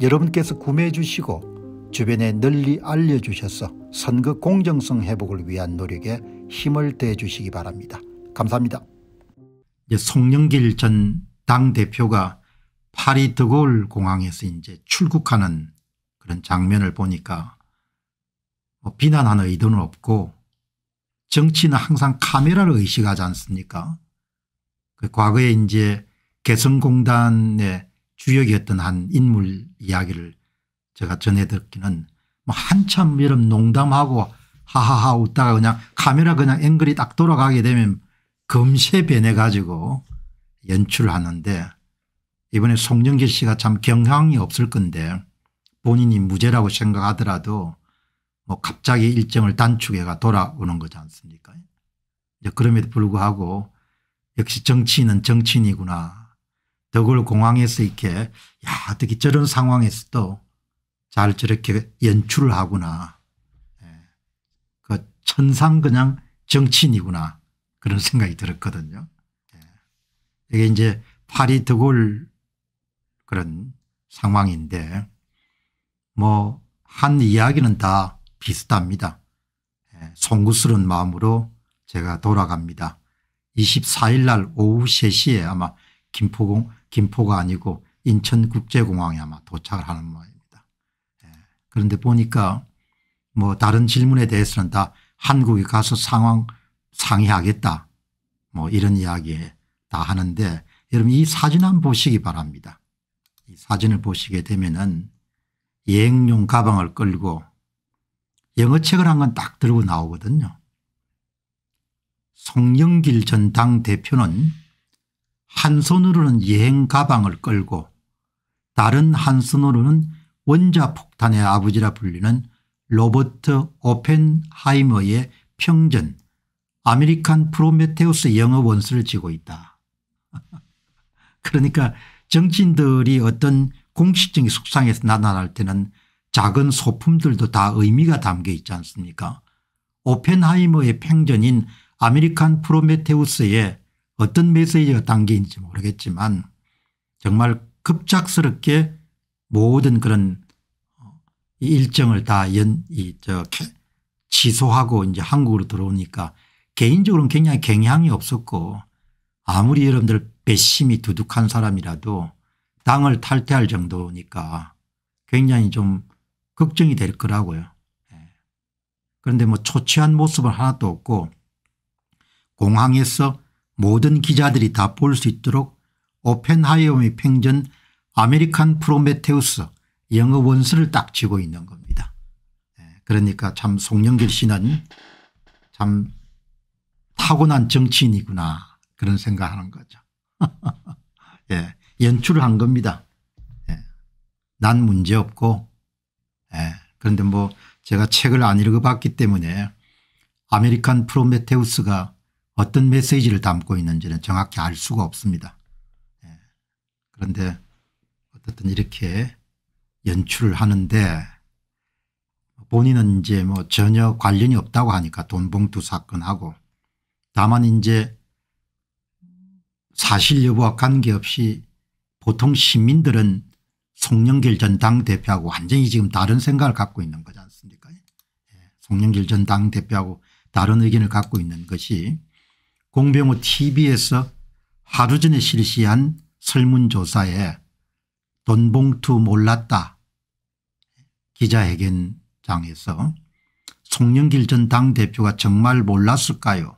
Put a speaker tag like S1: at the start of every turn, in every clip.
S1: 여러분께서 구매해 주시고 주변에 널리 알려주셔서 선거 공정성 회복을 위한 노력에 힘을 대해 주시기 바랍니다. 감사합니다. 송영길 전 당대표가 파리 드골 공항에서 이제 출국하는 그런 장면을 보니까 뭐 비난하는 의도는 없고 정치는 항상 카메라를 의식하지 않습니까 그 과거에 이제 개성공단에 주역이었던 한 인물 이야기를 제가 전해 듣기는 뭐 한참 이런 농담하고 하하하 웃다가 그냥 카메라 그냥 앵글이 딱 돌아가게 되면 금세 변해 가지고 연출을 하는데 이번에 송영길 씨가 참 경향이 없을 건데 본인이 무죄라고 생각하더라도 뭐 갑자기 일정을 단축해가 돌아오는 거지 않습니까 그럼에도 불구하고 역시 정치인은 정치인이구나 더굴 공항에서 이렇게 야 어떻게 저런 상황에서도 잘 저렇게 연출을 하구나. 예. 그 천상 그냥 정치인이구나 그런 생각이 들었거든요. 예. 이게 이제 파리 드골 그런 상황인데 뭐 한 이야기는 다 비슷합니다. 예. 송구스러운 마음으로 제가 돌아갑니다. 24일 날 오후 3시에 아마 김포공 김포가 아니고 인천국제공항에 아마 도착을 하는 모양입니다. 예. 그런데 보니까 뭐 다른 질문에 대해서는 다 한국에 가서 상황 상의하겠다 뭐 이런 이야기 다 하는데 여러분 이 사진 한번 보시기 바랍니다. 이 사진을 보시게 되면은 여행용 가방을 끌고 영어책을 한권딱 들고 나오거든요. 송영길 전 당대표는 한 손으로는 여행 가방을 끌고 다른 한 손으로는 원자폭탄의 아버지라 불리는 로버트 오펜하이머의 평전 아메리칸 프로메테우스 영어 원수를 쥐고 있다. 그러니까 정치인들이 어떤 공식적인 숙상에서 나타날 때는 작은 소품들도 다 의미가 담겨 있지 않습니까 오펜하이머의 평전인 아메리칸 프로메테우스의 어떤 메시지가 담겨있는지 모르겠지만 정말 급작스럽게 모든 그런 어, 일정을 다 연, 이, 저, 취소하고 이제 한국으로 들어오니까 개인적으로는 굉장히 경향이 없었고 아무리 여러분들 배심이 두둑한 사람이라도 당을 탈퇴할 정도니까 굉장히 좀 걱정이 될 거라고요. 예. 그런데 뭐 초췌한 모습은 하나도 없고 공항에서 모든 기자들이 다 볼 수 있도록 오펜하이엄의 팽전 아메리칸 프로메테우스 영어 원서를 딱 쥐고 있는 겁니다. 예, 그러니까 참 송영길 씨는 참 타고난 정치인이구나 그런 생각하는 거죠. 예, 연출을 한 겁니다. 예, 난 문제없고 예, 그런데 뭐 제가 책을 안 읽어봤기 때문에 아메리칸 프로메테우스가 어떤 메시지를 담고 있는지는 정확히 알 수가 없습니다. 예. 그런데 어쨌든 이렇게 연출을 하는데 본인은 이제 뭐 전혀 관련이 없다고 하니까 돈봉투 사건하고 다만 이제 사실 여부와 관계없이 보통 시민들은 송영길 전 당대표하고 완전히 지금 다른 생각을 갖고 있는 거지 않습니까 예. 송영길 전 당대표하고 다른 의견을 갖고 있는 것이 공병호 tv에서 하루 전에 실시한 설문조사에 돈봉투 몰랐다 기자회견장에서 송영길 전 당대표가 정말 몰랐을까요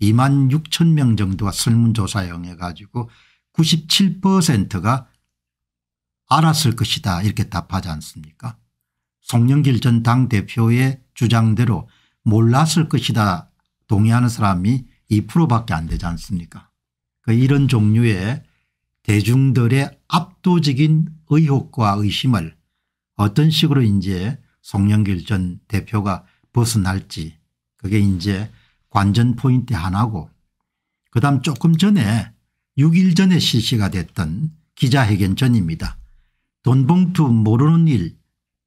S1: 2만 6천 명 정도가 설문조사에 해가지고 97%가 알았을 것이다 이렇게 답하지 않습니까 송영길 전 당대표의 주장대로 몰랐을 것이다 동의하는 사람이 2%밖에 안 되지 않습니까 그 이런 종류의 대중들의 압도적인 의혹과 의심을 어떤 식으로 이제 송영길 전 대표가 벗어날지 그게 이제 관전 포인트 하나고 그다음 조금 전에 6일 전에 실시가 됐던 기자회견 전입니다. 돈봉투 모르는 일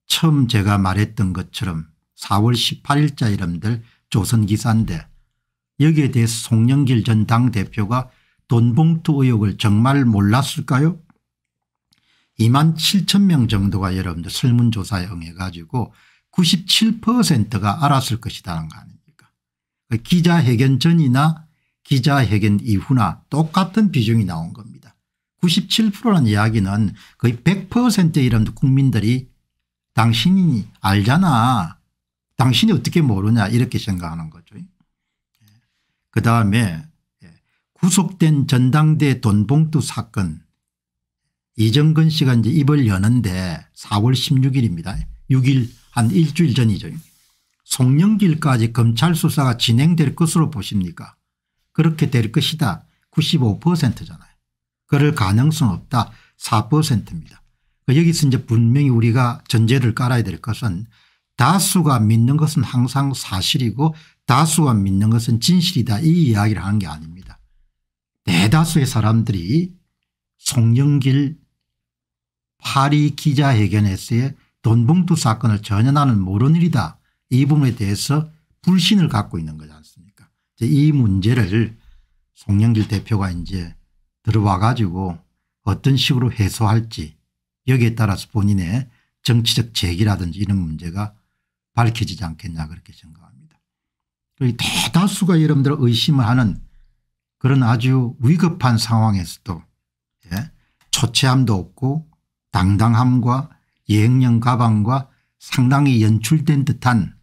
S1: 처음 제가 말했던 것처럼 4월 18일자 이름들 조선기사인데 여기에 대해서 송영길 전 당대표가 돈봉투 의혹을 정말 몰랐을까요 이만 7천 명 정도가 여러분들 설문조사에 응해가지고 97%가 알았을 것이다는거 아닙니까 기자회견 전이나 기자회견 이후나 똑같은 비중이 나온 겁니다. 97%라는 이야기는 거의 100%의 이런 국민들이 당신이 알잖아 당신이 어떻게 모르냐 이렇게 생각하는 거예요. 그다음에 예, 구속된 전당대 돈봉투 사건 이정근 씨가 이제 입을 여는데 4월 16일입니다. 6일 한 일주일 전이죠. 송영길까지 검찰 수사가 진행될 것으로 보십니까 그렇게 될 것이다 95%잖아요. 그럴 가능성 없다 4%입니다. 그 여기서 이제 분명히 우리가 전제를 깔아야 될 것은 다수가 믿는 것은 항상 사실이고 다수가 믿는 것은 진실이다 이 이야기를 하는 게 아닙니다. 대다수의 사람들이 송영길 파리 기자회견에서의 돈봉투 사건을 전혀 나는 모르는 일이다 이 부분에 대해서 불신을 갖고 있는 거지 않습니까 이 문제를 송영길 대표가 이제 들어와 가지고 어떤 식으로 해소할지 여기에 따라서 본인의 정치적 재기라든지 이런 문제가 밝혀지지 않겠냐 그렇게 생각합니다. 대다수가 여러분들 의심을 하는 그런 아주 위급한 상황에서도 예? 초췌함도 없고 당당함과 예행령 가방과 상당히 연출된 듯한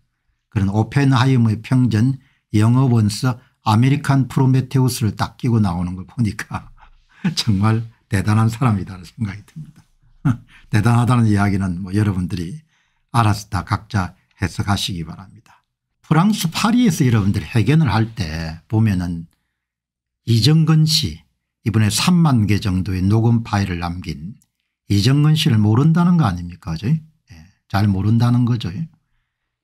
S1: 그런 오펜하이머의 평전 영어 원서 아메리칸 프로메테우스를 딱 끼고 나오는 걸 보니까 정말 대단한 사람이다라는 생각이 듭니다. 대단하다는 이야기는 뭐 여러분들이 알아서 다 각자 해석하시기 바랍니다. 프랑스 파리에서 여러분들 회견을 할 때 보면은 이정근 씨 이번에 3만 개 정도의 녹음 파일을 남긴 이정근 씨를 모른다는 거 아닙니까 그죠? 예, 잘 모른다는 거죠.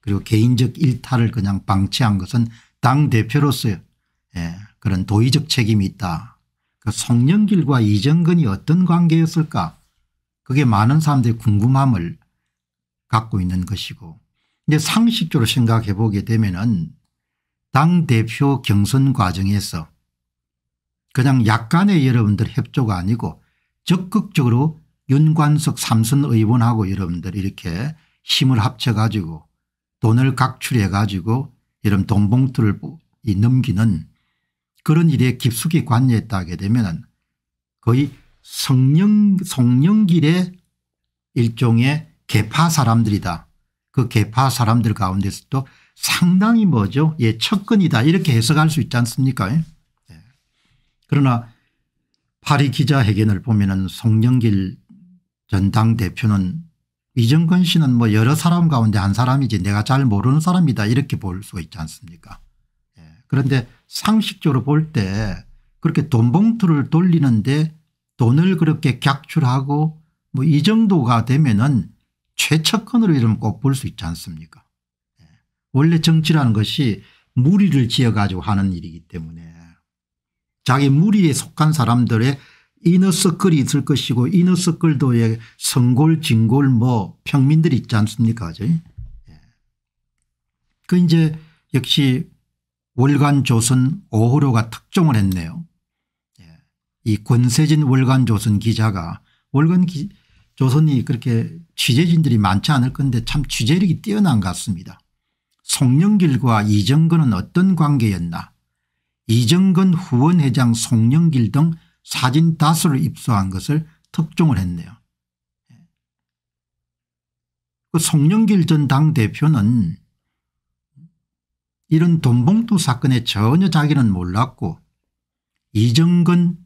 S1: 그리고 개인적 일탈을 그냥 방치한 것은 당대표로서 예, 그런 도의적 책임이 있다. 그 송영길과 이정근이 어떤 관계였을까 그게 많은 사람들의 궁금함을 갖고 있는 것이고 이제 상식적으로 생각해 보게 되면은 당대표 경선 과정에서 그냥 약간의 여러분들 협조가 아니고 적극적으로 윤관석 삼선 의원하고 여러분들 이렇게 힘을 합쳐 가지고 돈을 각출해 가지고 이런 돈봉투를 넘기는 그런 일에 깊숙이 관여했다 하게 되면 거의 성령, 성령길의 일종의 개파 사람들이다. 그 개파 사람들 가운데서도 상당히 뭐죠 예 척근이다 이렇게 해석할 수 있지 않습니까 예. 예. 그러나 파리 기자회견을 보면 은 송영길 전당대표는 이정근 씨는 뭐 여러 사람 가운데 한 사람이지 내가 잘 모르는 사람이다 이렇게 볼 수가 있지 않습니까 예. 그런데 상식적으로 볼 때 그렇게 돈 봉투를 돌리는데 돈을 그렇게 객출하고 뭐 이 정도가 되면은 최측근으로 이름 꼭볼 수 있지 않습니까 예. 원래 정치라는 것이 무리를 지어가지고 하는 일이기 때문에 자기 무리에 속한 사람들의 이너서클이 있을 것이고 이너서클도의 성골 진골 뭐 평민들이 있지 않습니까 예. 그 이제 역시 월간조선 오호로가 특종을 했네요. 예. 이 권세진 월간조선 기자가 월간 기, 조선이 그렇게 취재진들이 많지 않을 건데 참 취재력이 뛰어난 것 같습니다. 송영길과 이정근은 어떤 관계였나 이정근 후원회장 송영길 등 사진 다수를 입수한 것을 특종을 했네요. 그 송영길 전 당대표는 이런 돈봉투 사건에 전혀 자기는 몰랐고 이정근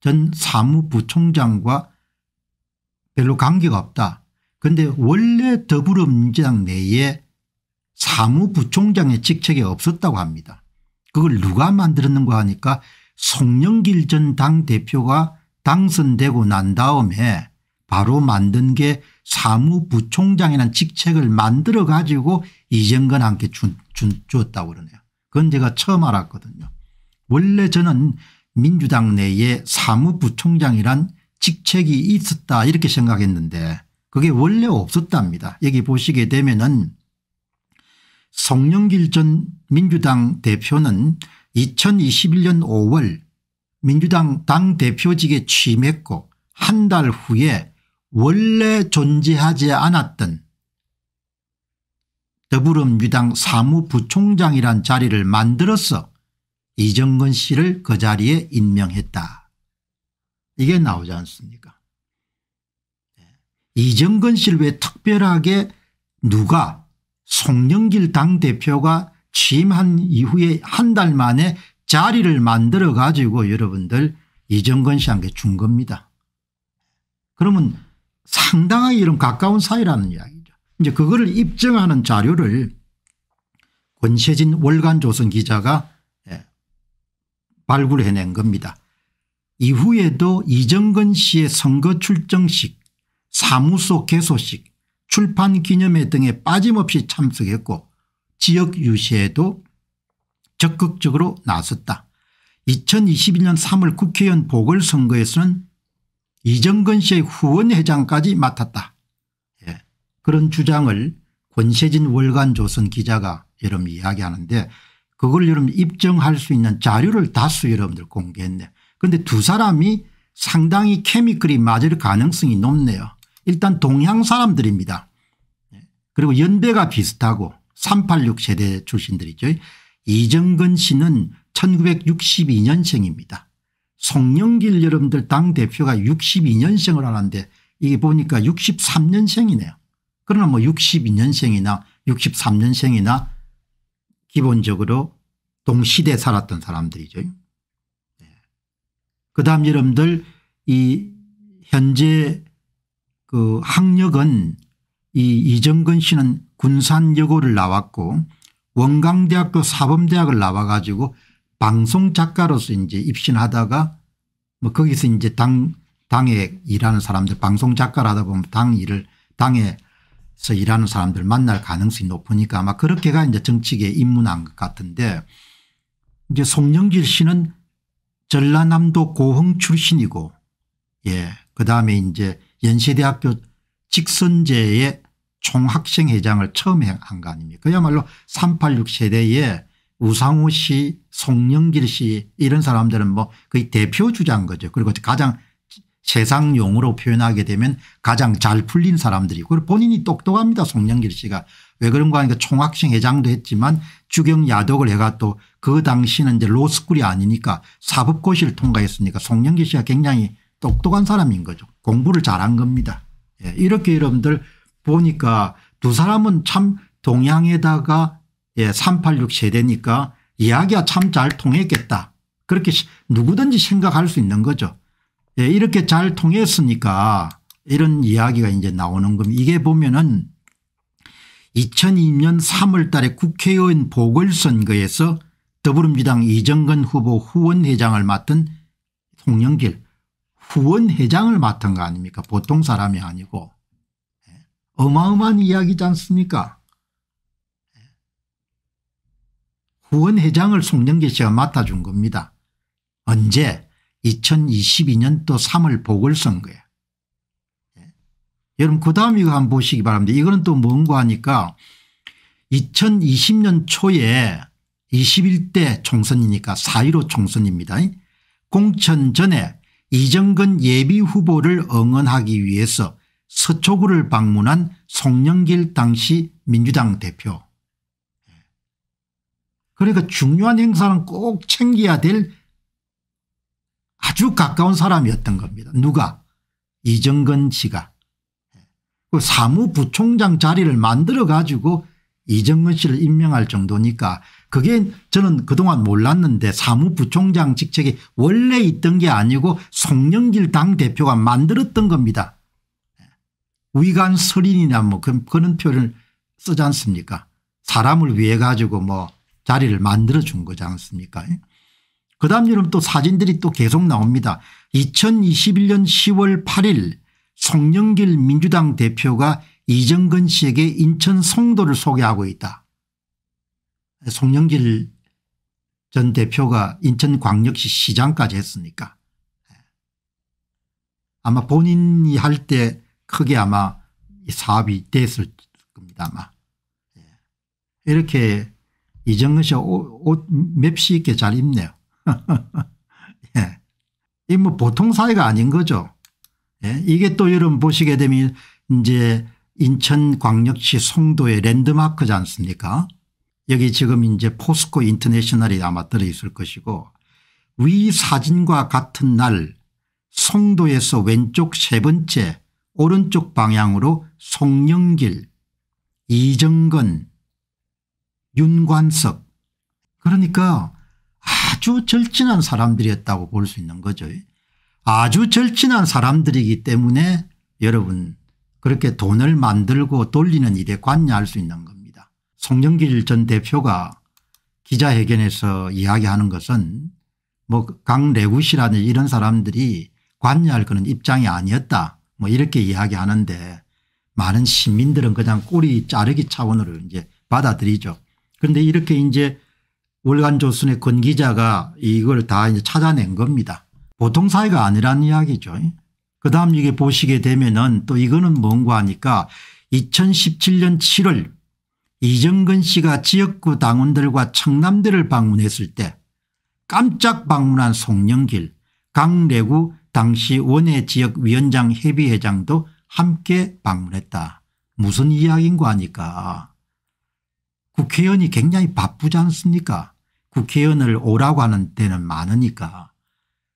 S1: 전 사무부총장과 별로 관계가 없다. 그런데 원래 더불어민주당 내에 사무부총장의 직책이 없었다고 합니다. 그걸 누가 만들었는가 하니까 송영길 전 당대표가 당선되고 난 다음에 바로 만든 게 사무부총장이라는 직책을 만들어 가지고 이정근한테 주었다고 그러네요. 그건 제가 처음 알았거든요. 원래 저는 민주당 내에 사무부총장이란 직책이 있었다 이렇게 생각했는데 그게 원래 없었답니다. 여기 보시게 되면은 송영길 전 민주당 대표는 2021년 5월 민주당 당대표직에 취임했고 한 달 후에 원래 존재하지 않았던 더불어민주당 사무부총장이란 자리를 만들어서 이정근 씨를 그 자리에 임명했다. 이게 나오지 않습니까 네. 이정근 씨를 왜 특별하게 누가 송영길 당대표가 취임한 이후에 한 달 만에 자리를 만들어 가지고 여러분들 이정근 씨한테 준 겁니다. 그러면 상당하게 이런 가까운 사이라는 이야기죠. 이제 그거를 입증하는 자료를 권세진 월간조선 기자가 예, 발굴해낸 겁니다. 이후에도 이정근 씨의 선거 출정식 사무소 개소식 출판기념회 등에 빠짐없이 참석했고 지역 유세에도 적극적으로 나섰다. 2 0 2 1년 3월 국회의원 보궐선거에서는 이정근 씨의 후원회장까지 맡았다. 예. 그런 주장을 권세진 월간조선 기자가 여러분 이야기하는데 그걸 여러분 입증할 수 있는 자료를 다수 여러분들 공개했네. 요 그런데 두 사람이 상당히 케미클이 맞을 가능성이 높네요. 일단 동양 사람들입니다. 네. 그리고 연배가 비슷하고 386 세대 출신들이죠. 이정근 씨는 1962년생입니다. 송영길 여러분들 당대표가 62년생을 하는데 이게 보니까 63년생이네요. 그러나 뭐 62년생이나 63년생이나 기본적으로 동시대에 살았던 사람들이죠. 그 다음 여러분들 이 현재 그 학력은 이 이정근 씨는 군산여고를 나왔고 원광대학교 사범대학을 나와가지고 방송작가로서 이제 입신하다가 뭐 거기서 이제 당, 당에 일하는 사람들 방송작가라다 보면 당 일을 당에서 일하는 사람들 만날 가능성이 높으니까 아마 그렇게가 이제 정치계에 입문한 것 같은데 이제 송영길 씨는 전라남도 고흥 출신이고 예, 그 다음에 이제 연세대학교 직선제의 총학생회장을 처음 한 거 아닙니까 그야말로 386세대의 우상호 씨 송영길 씨 이런 사람들은 뭐 거의 대표 주자인 거죠. 그리고 가장 세상 용어로 표현하게 되면 가장 잘 풀린 사람들이고 본인이 똑똑합니다. 송영길 씨가 왜 그런가 하니까 총학생 회장도 했지만 주경 야독을 해가 또 그 당시는 이제 로스쿨이 아니니까 사법고시를 통과했으니까 송영기 씨가 굉장히 똑똑한 사람인 거죠. 공부를 잘한 겁니다. 예, 이렇게 여러분들 보니까 두 사람은 참 동양에다가 예, 386 세대니까 이야기가 참 잘 통했겠다. 그렇게 누구든지 생각할 수 있는 거죠. 예, 이렇게 잘 통했으니까 이런 이야기가 이제 나오는 겁니다. 이게 보면은 2002년 3월 달에 국회의원 보궐선거에서 더불어민주당 이정근 후보 후원회장을 맡은 송영길 후원회장을 맡은 거 아닙니까 보통 사람이 아니고 예. 어마어마한 이야기지 않습니까 예. 후원회장을 송영길 씨가 맡아준 겁니다. 언제 2022년도 3월 보궐선거에 여러분 그 다음 이거 한번 보시기 바랍니다. 이거는 또뭔가 하니까 2020년 초에 21대 총선이니까 4.15 총선입니다. 공천 전에 이정근 예비후보를 응원하기 위해서 서초구를 방문한 송영길 당시 민주당 대표. 그러니까 중요한 행사는 꼭 챙겨야 될 아주 가까운 사람이었던 겁니다. 누가? 이정근 씨가. 그 사무부총장 자리를 만들어 가지고 이정은 씨를 임명할 정도니까 그게 저는 그동안 몰랐는데 사무부총장 직책이 원래 있던 게 아니고 송영길 당대표가 만들었던 겁니다. 위관 서린이나 뭐 그, 그런 표현을 쓰지 않습니까 사람을 위해 가지고 뭐 자리를 만들어 준 거지 않습니까 예? 그 다음 여름 또 사진들이 또 계속 나옵니다. 2021년 10월 8일 송영길 민주당 대표가 이정근 씨에게 인천 송도를 소개하고 있다. 송영길 전 대표가 인천광역시 시장까지 했으니까 아마 본인이 할 때 크게 아마 사업이 됐을 겁니다 아마. 예. 이렇게 이정근 씨옷 맵시 있게 잘 입네요. 예. 이뭐 보통 사이가 아닌 거죠. 예. 이게 또 여러분 보시게 되면 이제 인천광역시 송도의 랜드마크지 않습니까 여기 지금 이제 포스코 인터내셔널이 아마 들어있을 것이고 위 사진과 같은 날 송도에서 왼쪽 세 번째 오른쪽 방향으로 송영길 이정근 윤관석 그러니까 아주 절친한 사람들이었다고 볼 수 있는 거죠. 아주 절친한 사람들이기 때문에 여러분 그렇게 돈을 만들고 돌리는 일에 관여할 수 있는 겁니다. 송영길 전 대표가 기자회견에서 이야기하는 것은 뭐강래구시라든 이런 사람들이 관여할 그런 입장이 아니었다 뭐 이렇게 이야기하는데 많은 시민들은 그냥 꼬리 자르기 차원으로 이제 받아들이죠. 그런데 이렇게 이제 월간조선의 권 기자가 이걸 다 이제 찾아낸 겁니다. 보통 사이가 아니란 이야기죠. 그다음 이게 보시게 되면은 또 이거는 뭔가 하니까 2017년 7월 이정근 씨가 지역구 당원들과 청남대를 방문했을 때 깜짝 방문한 송영길 강래구 당시 원외 지역위원장 협의회장도 함께 방문했다. 무슨 이야기인고 하니까 국회의원이 굉장히 바쁘지 않습니까 국회의원을 오라고 하는 데는 많으니까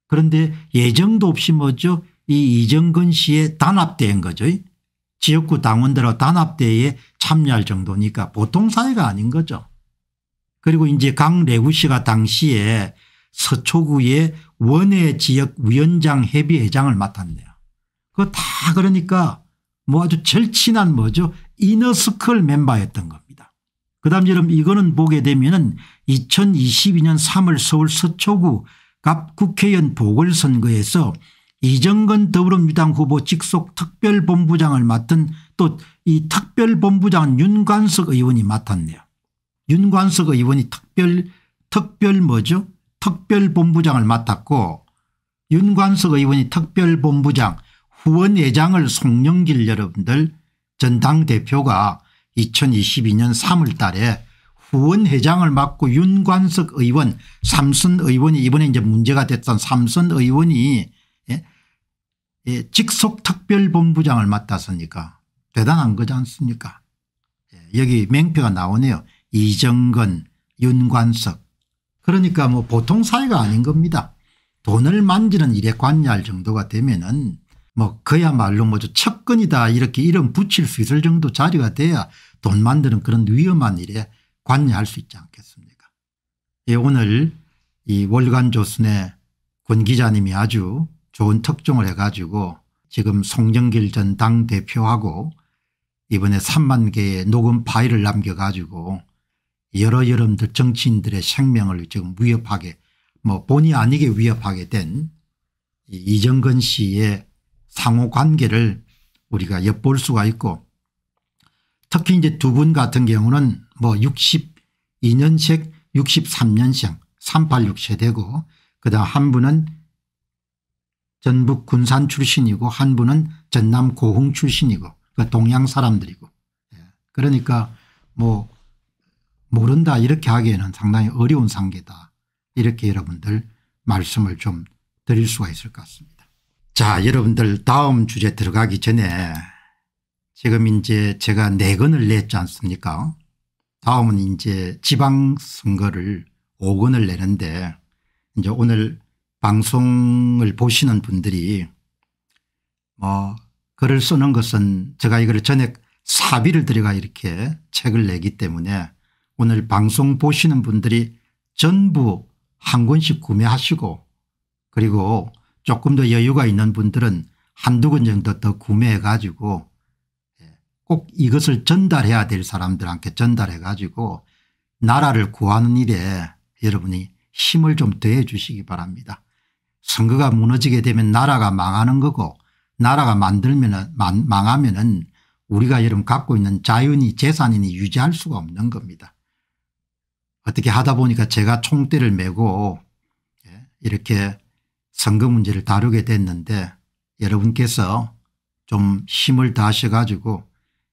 S1: 그런데 예정도 없이 뭐죠 이 이정근 씨의단합대인 거죠. 지역구 당원들하고 단합대에 참여할 정도니까 보통 사회가 아닌 거죠. 그리고 이제 강래구 씨가 당시에 서초구의 원외 지역 위원장 협의회장을 맡았네요. 그거 다 그러니까 뭐 아주 절친한 뭐죠 이너스클 멤버였던 겁니다. 그 다음 여러분 이거는 보게 되면 은 2022년 3월 서울 서초구 갑 국회의원 보궐선거에서 이정근 더불어민주당 후보 직속 특별본부장을 맡은 또 이 특별본부장은 윤관석 의원이 맡았네요. 윤관석 의원이 특별 특별 뭐죠? 특별본부장을 맡았고 윤관석 의원이 특별본부장 후원회장을 송영길 여러분들 전당대표가 2022년 3월 달에 부원회장을 맡고 윤관석 의원 삼선 의원이 이번에 이제 문제가 됐던 삼선 의원이 예? 예, 직속특별본부장을 맡았으니까 대단한 거지 않습니까 예, 여기 맹표가 나오네요 이정근 윤관석 그러니까 뭐 보통 사이가 아닌 겁니다 돈을 만지는 일에 관여할 정도가 되면은 뭐 그야말로 뭐 척근이다 이렇게 이름 붙일 수 있을 정도 자리가 돼야 돈 만드는 그런 위험한 일에 관여할 수 있지 않겠습니까 예, 오늘 이 월간 조선의 권 기자님이 아주 좋은 특종을 해가지고 지금 송정길 전 당대표하고 이번에 3만 개의 녹음 파일을 남겨가지고 여러 여러분들 정치인들의 생명을 지금 위협하게 뭐 본의 아니게 위협하게 된 이정근 씨의 상호관계를 우리가 엿볼 수가 있고 특히 이제 두 분 같은 경우는 뭐 62년식 63년생 386세 대고 그다음 한 분은 전북 군산 출신이고 한 분은 전남 고흥 출신이고 그 동양 사람들이고 예. 그러니까 뭐 모른다 이렇게 하기에는 상당히 어려운 상계다 이렇게 여러분들 말씀을 좀 드릴 수가 있을 것 같습니다. 자 여러분들 다음 주제 들어가기 전에 지금 이제 제가 네 권을 냈지 않습니까 다음은 이제 지방선거를 5권을 내는데 이제 오늘 방송을 보시는 분들이 뭐 글을 쓰는 것은 제가 이걸 전액 사비를 들여가 이렇게 책을 내기 때문에 오늘 방송 보시는 분들이 전부 한 권씩 구매하시고 그리고 조금 더 여유가 있는 분들은 한두 권 정도 더 구매해 가지고 꼭 이것을 전달해야 될 사람들한테 전달해 가지고 나라를 구하는 일에 여러분이 힘을 좀 더해 주시기 바랍니다. 선거가 무너지게 되면 나라가 망하는 거고 나라가 만들면 망하면 은 우리가 여러분 갖고 있는 자유니 재산이니 유지할 수가 없는 겁니다. 어떻게 하다 보니까 제가 총대를 메고 예, 이렇게 선거 문제를 다루게 됐는데 여러분께서 좀 힘을 다하셔 가지고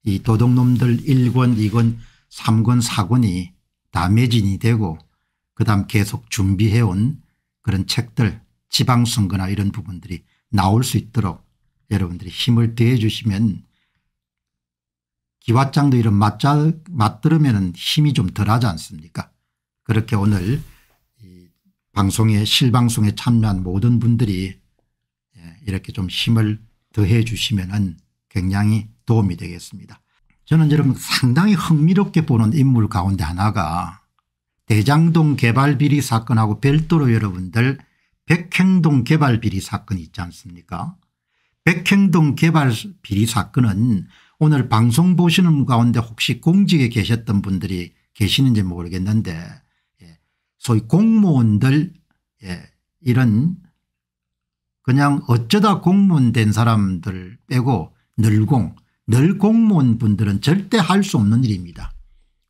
S1: 이 도둑놈들 1권 2권 3권 4권이 다 매진이 되고 그다음 계속 준비해온 그런 책들 지방선거나 이런 부분들이 나올 수 있도록 여러분들이 힘을 대해 주시면 기왓장도 이런 맞자, 맞들으면 힘이 좀 덜하지 않습니까 그렇게 오늘 이 방송에 실방송에 참여한 모든 분들이 예, 이렇게 좀 힘을 더해 주시면 굉장히 도움이 되겠습니다. 저는 여러분 상당히 흥미롭게 보는 인물 가운데 하나가 대장동 개발 비리 사건하고 별도로 여러분들 백행동 개발 비리 사건 있지 않습니까 백행동 개발 비리 사건은 오늘 방송 보시는 가운데 혹시 공직에 계셨던 분들이 계시는지 모르겠는데 예, 소위 공무원들 예, 이런 그냥 어쩌다 공무원 된 사람들 빼고 늘공 늘 공무원분들은 절대 할 수 없는 일입니다.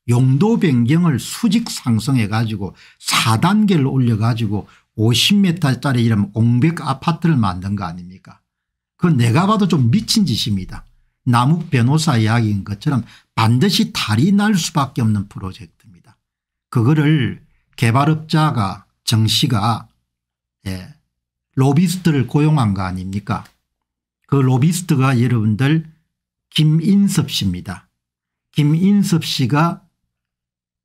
S1: 용도 변경을 수직 상승해 가지고 4단계를 올려 가지고 50m짜리 이름 옹백 아파트를 만든 거 아닙니까 그건 내가 봐도 좀 미친 짓입니다. 남욱 변호사 이야기인 것처럼 반드시 탈이 날 수밖에 없는 프로젝트입니다. 그거를 개발업자가 정 씨가 예, 로비스트를 고용한 거 아닙니까 그 로비스트가 여러분들 김인섭 씨입니다. 김인섭 씨가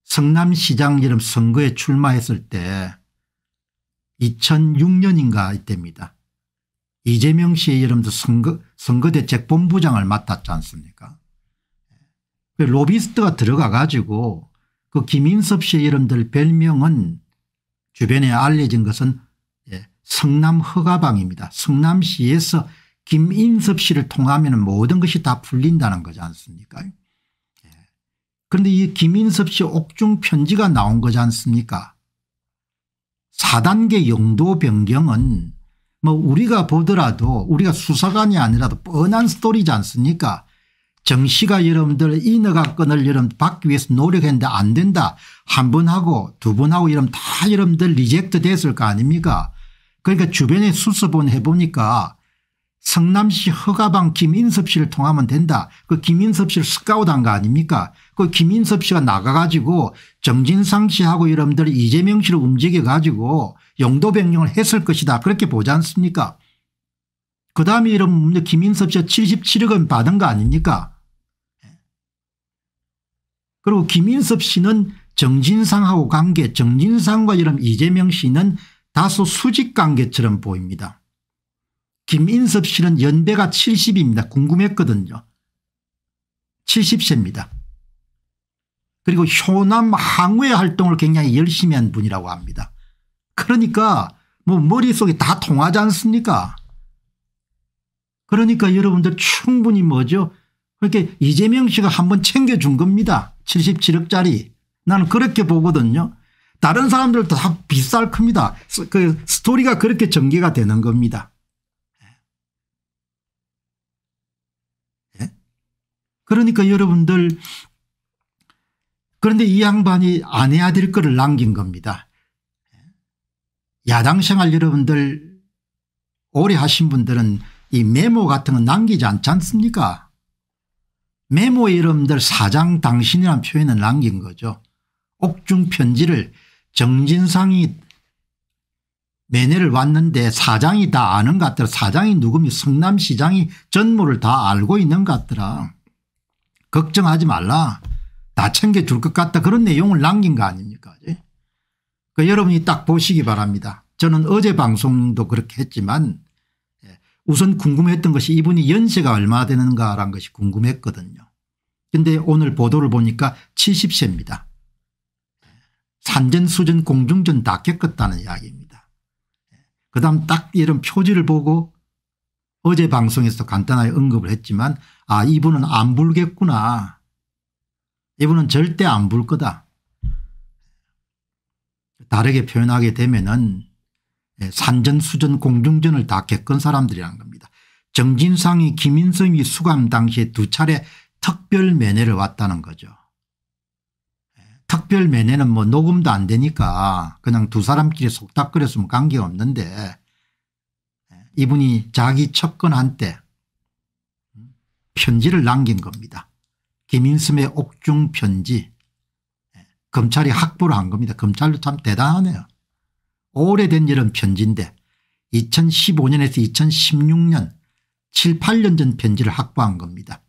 S1: 성남시장 이름 선거에 출마했을 때 2006년인가 이때입니다. 이재명 씨의 이름도 선거, 선거대책본부장을 맡았지 않습니까 그 로비스트가 들어가 가지고 그 김인섭 씨의 이름들 별명은 주변에 알려진 것은 예, 성남 허가방입니다. 성남시에서 김인섭 씨를 통하면 모든 것이 다 풀린다는 거지 않습니까 예. 그런데 이 김인섭 씨 옥중 편지가 나온 거지 않습니까 4단계 영도 변경은 뭐 우리가 보더라도 우리가 수사관이 아니라도 뻔한 스토리지 않습니까 정씨가 여러분들 인허가 건을 여러분 받기 위해서 노력했는데 안 된다 한 번 하고 두 번 하고 이러면 다 여러분들 리젝트 됐을 거 아닙니까 그러니까 주변에 수습은 해보니까 성남시 허가방 김인섭 씨를 통하면 된다. 그 김인섭 씨를 스카우트한 거 아닙니까? 그 김인섭 씨가 나가가지고 정진상 씨하고 여러분들이 재명 씨를 움직여가지고 용도 변경을 했을 것이다. 그렇게 보지 않습니까? 그 다음에 이런 김인섭 씨가 77억 원 받은 거 아닙니까? 그리고 김인섭 씨는 정진상하고 관계 정진상과 이런 이재명 씨는 다소 수직 관계처럼 보입니다. 김인섭 씨는 연배가 70입니다. 궁금했거든요. 70세입니다. 그리고 효남 항우의 활동을 굉장히 열심히 한 분이라고 합니다. 그러니까 뭐 머릿속이 다 통하지 않습니까 그러니까 여러분들 충분히 뭐죠 그렇게 이재명 씨가 한번 챙겨준 겁니다. 77억짜리 나는 그렇게 보거든요. 다른 사람들 도다 비쌀 겁니다. 그 스토리가 그렇게 전개가 되는 겁니다. 그러니까 여러분들 그런데 이 양반이 안 해야 될 것을 남긴 겁니다. 야당 생활 여러분들 오래 하신 분들은 이 메모 같은 건 남기지 않지 않습니까 메모에 여러분들 사장 당신이라는 표현을 남긴 거죠. 옥중 편지를 정진상이 매내를 왔는데 사장이 다 아는 것 같더라. 사장이 누굽니 성남시장이 전모를 다 알고 있는 것 같더라. 걱정하지 말라. 다 챙겨줄 것 같다. 그런 내용을 남긴 거 아닙니까? 그 여러분이 딱 보시기 바랍니다. 저는 어제 방송도 그렇게 했지만 예, 우선 궁금했던 것이 이분이 연세가 얼마 되는가라는 것이 궁금했거든요. 근데 오늘 보도를 보니까 70세입니다. 산전 수전 공중전 다 겪었다는 이야기입니다. 예, 그 다음 딱 이런 표지를 보고 어제 방송에서 간단하게 언급을 했지만 아 이분은 안 불겠구나. 이분은 절대 안 불 거다. 다르게 표현하게 되면은 예, 산전수전 공중전을 다 겪은 사람들이란 겁니다. 정진상이 김인성이 수감 당시에 두 차례 특별 면회를 왔다는 거죠. 예, 특별 면회는 뭐 녹음도 안 되니까 그냥 두 사람끼리 속닥거렸으면 관계없는데 이분이 자기 접건한테 편지를 남긴 겁니다. 김인섬의 옥중 편지. 예, 검찰이 확보를 한 겁니다. 검찰도 참 대단하네요. 오래된 이런 편지인데 2015년에서 2016년 7, 8년 전 편지를 확보한 겁니다.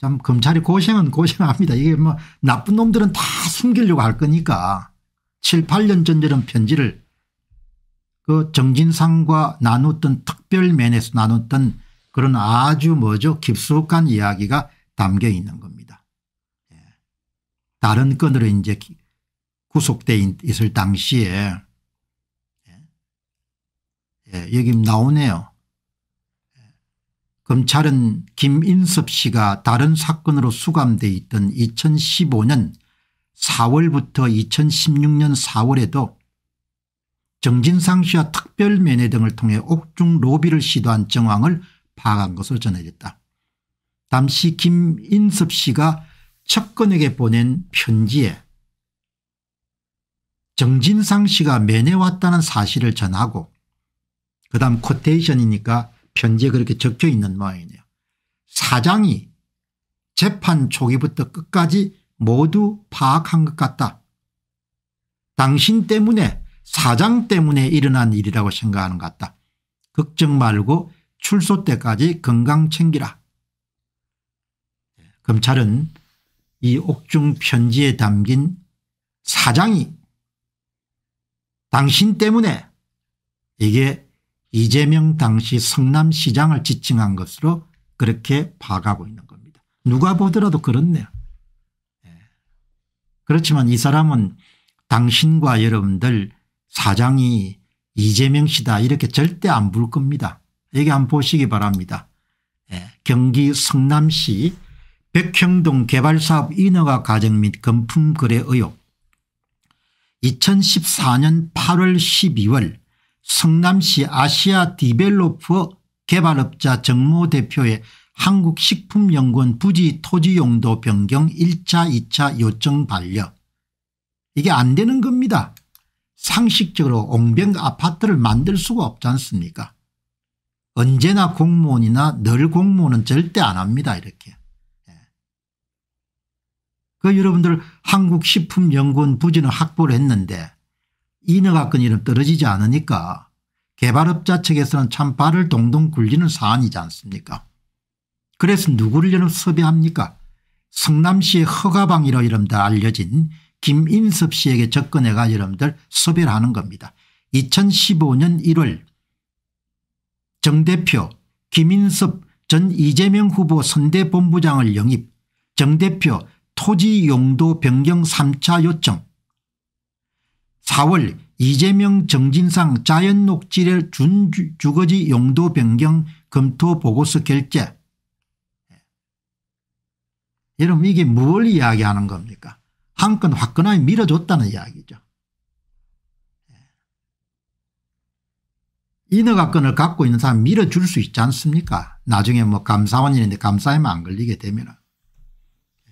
S1: 참 검찰이 고생은 고생합니다. 이게 뭐 나쁜 놈들은 다 숨기려고 할 거니까 7, 8년 전 이런 편지를 그 정진상과 나눴던 특별 면에서 나눴던 그런 아주 뭐죠 깊숙한 이야기가 담겨 있는 겁니다. 예. 다른 건으로 이제 구속돼 있을 당시에 예. 예 여기 나오네요. 예. 검찰은 김인섭 씨가 다른 사건으로 수감돼 있던 2015년 4월부터 2016년 4월에도 정진상 씨와 특별 면회 등을 통해 옥중 로비를 시도한 정황을 파악한 것으로 전해졌다. 당시 김인섭 씨가 척근에게 보낸 편지에 정진상 씨가 면회 왔다는 사실을 전하고 그 다음 코테이션이니까 편지에 그렇게 적혀 있는 모양이네요. 사장이 재판 초기부터 끝까지 모두 파악한 것 같다. 당신 때문에 사장 때문에 일어난 일이라고 생각하는 것 같다. 걱정 말고 출소 때까지 건강 챙기라. 검찰은 이 옥중 편지에 담긴 사장이 당신 때문에 이게 이재명 당시 성남시장을 지칭한 것으로 그렇게 봐가고 있는 겁니다. 누가 보더라도 그렇네요. 예. 그렇지만 이 사람은 당신과 여러분들 사장이 이재명 씨다 이렇게 절대 안 부를 겁니다. 여기 한번 보시기 바랍니다. 예, 경기 성남시 백형동 개발사업 인허가 과정 및 금품 거래 의혹 2014년 8월 12월 성남시 아시아 디벨로프 개발업자 정모 대표의 한국식품연구원 부지 토지용도 변경 1차 2차 요청 반려 이게 안 되는 겁니다. 상식적으로 옹병 아파트를 만들 수가 없지 않습니까 언제나 공무원이나 늘 공무원은 절대 안 합니다 이렇게 예. 그 여러분들 한국식품연구원 부지는 확보를 했는데 인허가권 이름 떨어지지 않으니까 개발업자 측에서는 참 발을 동동 굴리는 사안이지 않습니까 그래서 누구를 섭외합니까 성남시의 허가방이라 이름 다 알려진 김인섭 씨에게 접근해가 여러분들 소비를 하는 겁니다. 2015년 1월 정 대표 김인섭 전 이재명 후보 선대본부장을 영입 정 대표 토지 용도 변경 3차 요청 4월 이재명 정진상 자연녹지를 준 주거지 용도 변경 검토 보고서 결제 예. 여러분 이게 뭘 이야기하는 겁니까 한건 화끈하게 밀어줬다는 이야기죠. 예. 인허가권을 갖고 있는 사람 밀어줄 수 있지 않습니까? 나중에 뭐 감사원인데 감사에만 안 걸리게 되면. 예.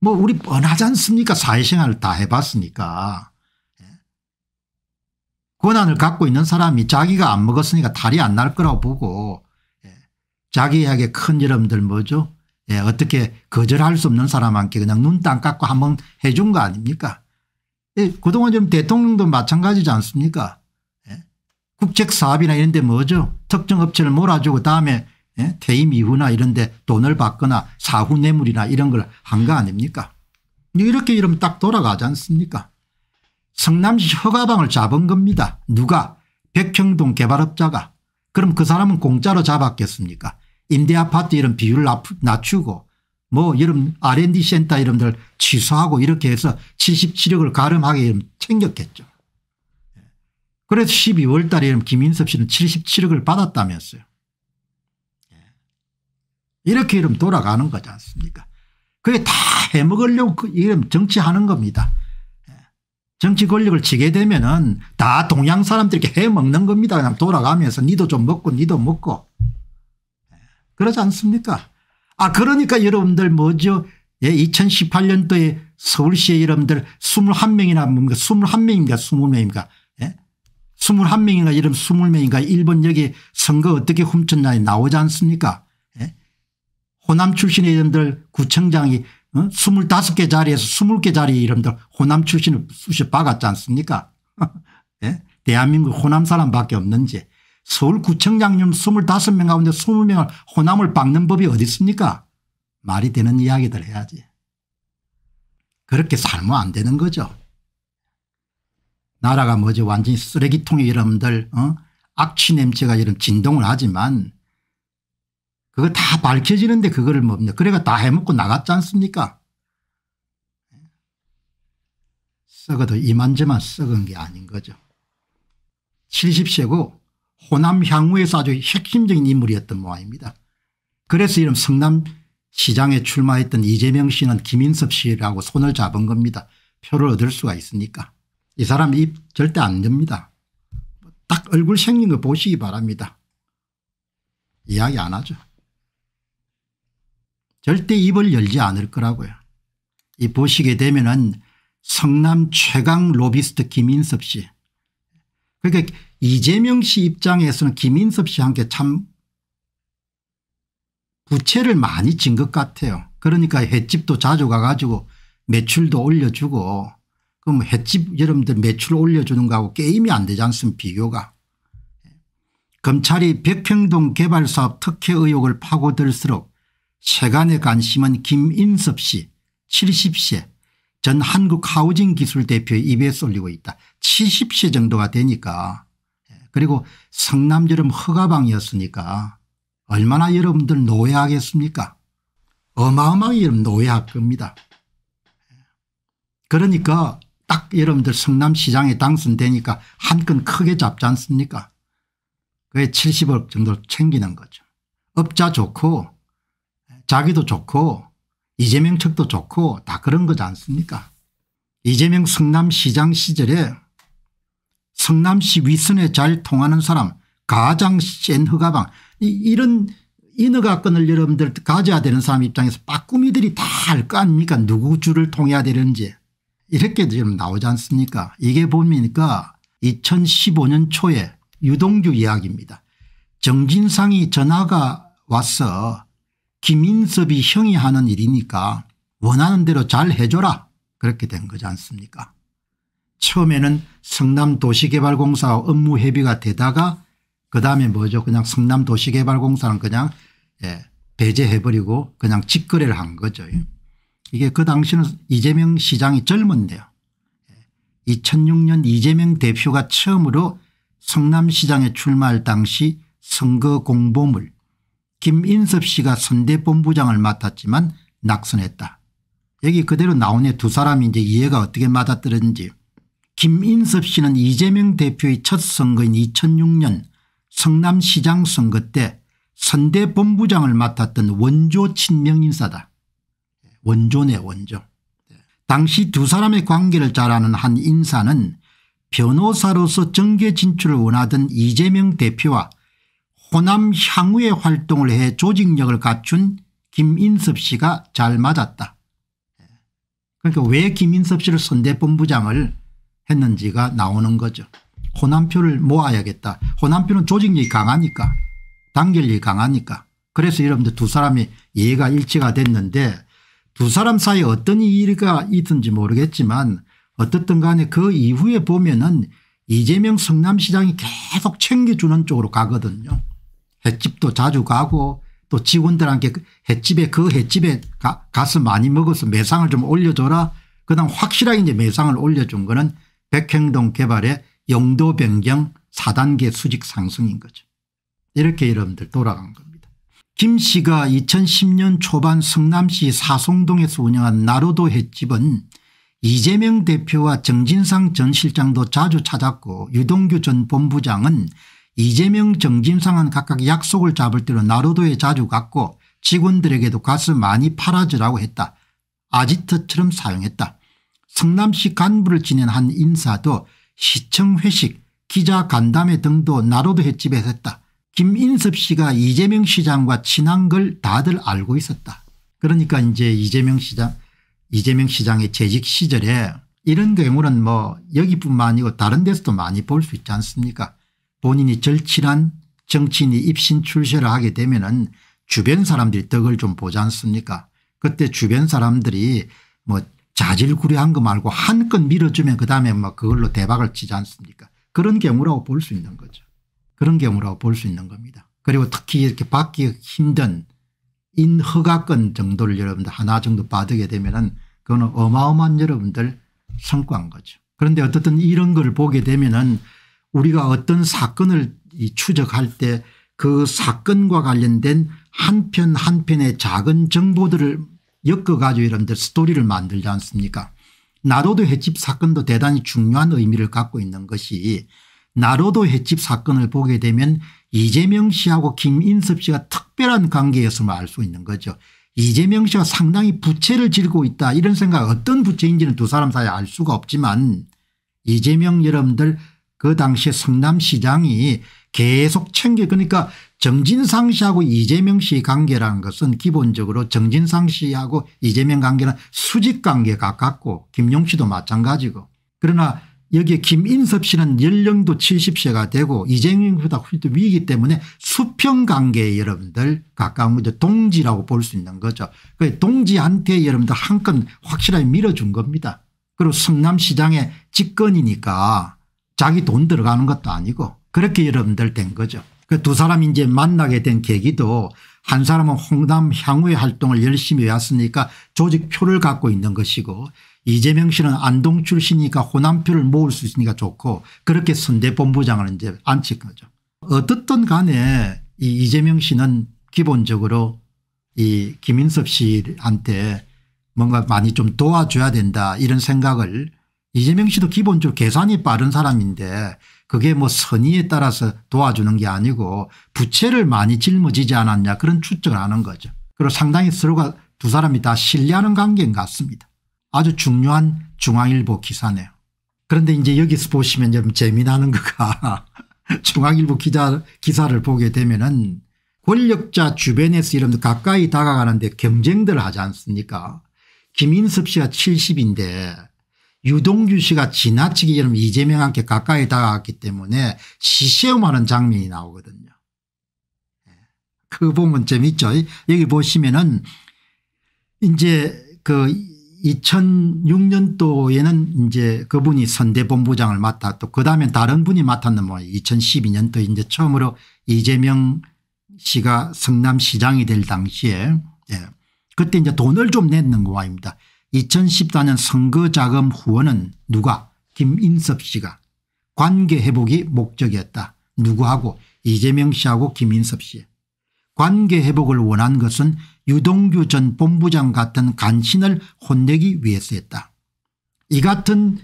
S1: 뭐 우리 뻔하지 않습니까? 사회생활을 다 해봤으니까. 예. 권한을 갖고 있는 사람이 자기가 안 먹었으니까 탈이 안 날 거라고 보고 자기에게 큰 여러분들 뭐죠? 예, 어떻게 거절할 수 없는 사람한테 그냥 눈땅 깎고 한번 해준 거 아닙니까? 예, 그동안 좀 대통령도 마찬가지지 않습니까? 예, 국책 사업이나 이런 데 뭐죠? 특정 업체를 몰아주고 다음에 예, 퇴임 이후나 이런 데 돈을 받거나 사후 뇌물이나 이런 걸 한 거 아닙니까? 이렇게 이러면 딱 돌아가지 않습니까? 성남시 허가방을 잡은 겁니다. 누가? 백형동 개발업자가. 그럼 그 사람은 공짜로 잡았겠습니까? 임대아파트 이런 비율 낮추고 뭐여 이런 R&D 센터 이런들 취소하고 이렇게 해서 77억을 가름하게 챙겼겠죠. 그래서 12월 달에 김인섭 씨는 77억을 받았다면서요. 예. 이렇게 이름 돌아가는 거지 않습니까? 그게 다 해먹으려고 그 이름 정치하는 겁니다. 예. 정치 권력을 지게 되면은 다 동양 사람들이 해먹는 겁니다. 그냥 돌아가면서 니도 좀 먹고 니도 먹고 그러지 않습니까 아 그러니까 여러분들 뭐죠 예, 2018년도에 서울시에 여러분들 21명이나 뭔가 21명인가 20명인가 예? 21명인가 이름 20명인가 일본 여기 선거 어떻게 훔쳤냐 나오지 않습니까 예? 호남 출신의 이름들 구청장이 어? 25개 자리에서 20개 자리 이름들 호남 출신을 수시 박았지 않습니까 예? 대한민국 호남 사람밖에 없는지 서울구청장님 25명 가운데 20명을 호남을 박는 법이 어디 있습니까 말이 되는 이야기들 해야지. 그렇게 살면 안 되는 거죠. 나라가 뭐죠 완전히 쓰레기통에 여러분들 어? 악취 냄새가 이런 진동을 하지만 그거 다 밝혀지는데 그거를 뭡니까 그래가 다 해먹고 나갔지 않습니까 썩어도 이만저만 썩은 게 아닌 거죠. 70세고 호남 향후에서 아주 핵심적인 인물이었던 모양입니다. 그래서 이런 성남시장에 출마했던 이재명 씨는 김인섭 씨라고 손을 잡은 겁니다. 표를 얻을 수가 있으니까. 이 사람 입 절대 안 됩니다. 딱 얼굴 생긴 거 보시기 바랍니다. 이야기 안 하죠. 절대 입을 열지 않을 거라고요. 이 보시게 되면은 성남 최강 로비스트 김인섭 씨. 그러니까 이재명 씨 입장에서는 김인섭 씨와 함께 참 부채를 많이 진 것 같아요. 그러니까 횟집도 자주 가가지고 매출도 올려주고 그럼 횟집 여러분들 매출 올려주는 거하고 게임이 안 되지 않습니까 비교가. 검찰이 백평동 개발사업 특혜 의혹을 파고들수록 세간의 관심은 김인섭 씨 70세 전 한국하우징기술대표의 입에 쏠리고 있다. 70세 정도가 되니까 그리고 성남여름 허가방이었으니까 얼마나 여러분들 노예하겠습니까 어마어마하게 노예할 겁니다. 그러니까 딱 여러분들 성남시장에 당선되니까 한건 크게 잡지 않습니까 그게 70억 정도 챙기는 거죠. 업자 좋고 자기도 좋고 이재명 측도 좋고 다 그런 거지 않습니까 이재명 성남시장 시절에 성남시 위선에 잘 통하는 사람 가장 센 허가방 이, 런 인허가권을 여러분들 가져야 되는 사람 입장에서 빠꾸미들이 다알거 아닙니까 누구 줄을 통해야 되는지 이렇게 지금 나오지 않습니까 이게 보니까 2015년 초에 유동규 이야기입니다. 정진상이 전화가 와서 김인섭이 형이 하는 일이니까 원하는 대로 잘 해줘라 그렇게 된 거지 않습니까 처음에는 성남도시개발공사 와 업무 협의가 되다가 그다음에 뭐죠 그냥 성남도시개발공사는 그냥 예, 배제해버리고 그냥 직거래를 한 거죠. 예. 이게 그 당시는 이재명 시장이 젊은데요. 2006년 예, 이재명 대표가 처음으로 성남시장에 출마할 당시 선거 공보물 김인섭 씨가 선대본부장을 맡았지만 낙선했다. 여기 그대로 나오네 두 사람이 이제 이해가 어떻게 맞아떨어는지 김인섭 씨는 이재명 대표의 첫 선거인 2006년 성남시장 선거 때 선대본부장을 맡았던 원조 친명 인사다. 원조네 원조. 당시 두 사람의 관계를 잘 아는 한 인사는 변호사로서 정계 진출을 원하던 이재명 대표와 호남 향후의 활동을 해 조직력을 갖춘 김인섭 씨가 잘 맞았다. 그러니까 왜 김인섭 씨를 선대본부장을 했는지가 나오는 거죠. 호남표를 모아야겠다. 호남표는 조직력이 강하니까 단결력이 강하니까 그래서 여러분들 두 사람이 이해가 일치가 됐는데 두 사람 사이에 어떤 이의가 있든지 모르겠지만 어떻든 간에 그 이후에 보면은 이재명 성남시장이 계속 챙겨주는 쪽으로 가거든요. 횟집도 자주 가고 또 직원들한테 그 횟집에 그 횟집에 가, 가서 많이 먹어서 매상을 좀 올려줘라. 그다음 확실하게 이제 매상을 올려준 거는 백행동 개발의 용도 변경 4단계 수직 상승인 거죠. 이렇게 여러분들 돌아간 겁니다. 김 씨가 2010년 초반 성남시 사송동에서 운영한 나로도 횟집은 이재명 대표와 정진상 전 실장도 자주 찾았고 유동규 전 본부장은 이재명 정진상은 각각 약속을 잡을 때로 나로도에 자주 갔고 직원들에게도 가서 많이 팔아주라고 했다. 아지트처럼 사용했다. 성남시 간부를 지낸 한 인사도 시청 회식 기자 간담회 등도 나로도 횟집에서 했다. 김인섭 씨가 이재명 시장과 친한 걸 다들 알고 있었다. 그러니까 이제 이재명 시장 이재명 시장의 재직 시절에 이런 경우는 뭐 여기뿐만 아니고 다른 데서도 많이 볼 수 있지 않습니까 본인이 절친한 정치인이 입신 출세를 하게 되면 은 주변 사람들이 덕을 좀 보지 않습니까 그때 주변 사람들이 뭐 자질구레한 거 말고 한 건 밀어주면 그다음에 막 뭐 그걸로 대박을 치지 않습니까 그런 경우라고 볼 수 있는 거죠. 그런 경우라고 볼 수 있는 겁니다. 그리고 특히 이렇게 받기 힘든 인허가권 정도를 여러분들 하나 정도 받게 되면은 그거는 어마어마한 여러분들 성과인 거죠. 그런데 어쨌든 이런 걸 보게 되면은 우리가 어떤 사건을 추적할 때 그 사건과 관련된 한 편 한편의 작은 정보들을 엮어가지고 여러분들 스토리를 만들지 않습니까 나로도 횟집 사건도 대단히 중요한 의미를 갖고 있는 것이 나로도 횟집 사건을 보게 되면 이재명 씨하고 김인섭 씨가 특별한 관계였음을 알수 있는 거죠. 이재명 씨가 상당히 부채를 질고 있다 이런 생각 어떤 부채인지는 두 사람 사이에 알 수가 없지만 이재명 여러분들 그 당시에 성남시장이 계속 챙겨 그러니까 정진상 씨하고 이재명 씨 관계라는 것은 기본적으로 정진상 씨하고 이재명 관계는 수직 관계 가깝고 김용 씨도 마찬가지고 그러나 여기에 김인섭 씨는 연령도 70세가 되고 이재명보다 훨씬 위이기 때문에 수평 관계에 여러분들 가까운 거죠. 동지라고 볼 수 있는 거죠. 그 동지한테 여러분들 한 건 확실하게 밀어준 겁니다. 그리고 성남시장의 직권이니까 자기 돈 들어가는 것도 아니고 그렇게 여러분들 된 거죠. 그두 사람이 이제 만나게 된 계기도 한 사람은 홍담 향후의 활동을 열심히 해왔으니까 조직표를 갖고 있는 것이고 이재명 씨는 안동 출신이니까 호남표를 모을 수 있으니까 좋고 그렇게 선대본부장을 이제 앉힌 거죠. 어떻든 간에 이 이재명 씨는 기본적으로 이 김인섭 씨한테 뭔가 많이 좀 도와줘야 된다 이런 생각을 이재명 씨도 기본적으로 계산이 빠른 사람인데 그게 뭐 선의에 따라서 도와주는 게 아니고 부채를 많이 짊어지지 않았냐 그런 추측을 하는 거죠. 그리고 상당히 서로가 두 사람이 다 신뢰하는 관계인 것 같습니다. 아주 중요한 중앙일보 기사네요. 그런데 이제 여기서 보시면 좀 재미나는 거가 중앙일보 기자, 기사를 보게 되면은 권력자 주변에서 이런 가까이 다가가는데 경쟁들을 하지 않습니까 김인섭 씨가 70인데 유동규 씨가 지나치게 이러 이재명한테 가까이 다가갔기 때문에 시시움하는 장면이 나오거든요. 예. 그 부분 재밌죠. 여기 보시면은 이제 그 2006년도에는 이제 그분이 선대본부장을 맡았고 그다음에 다른 분이 맡았는 뭐 2012년도 이제 처음으로 이재명 씨가 성남시장이 될 당시에 예. 그때 이제 돈을 좀 냈는 거와입니다. 2014년 선거자금 후원은 누가 김인섭 씨가 관계 회복이 목적이었다. 누구하고 이재명 씨하고 김인섭 씨. 관계 회복을 원한 것은 유동규 전 본부장 같은 간신을 혼내기 위해서였다. 이 같은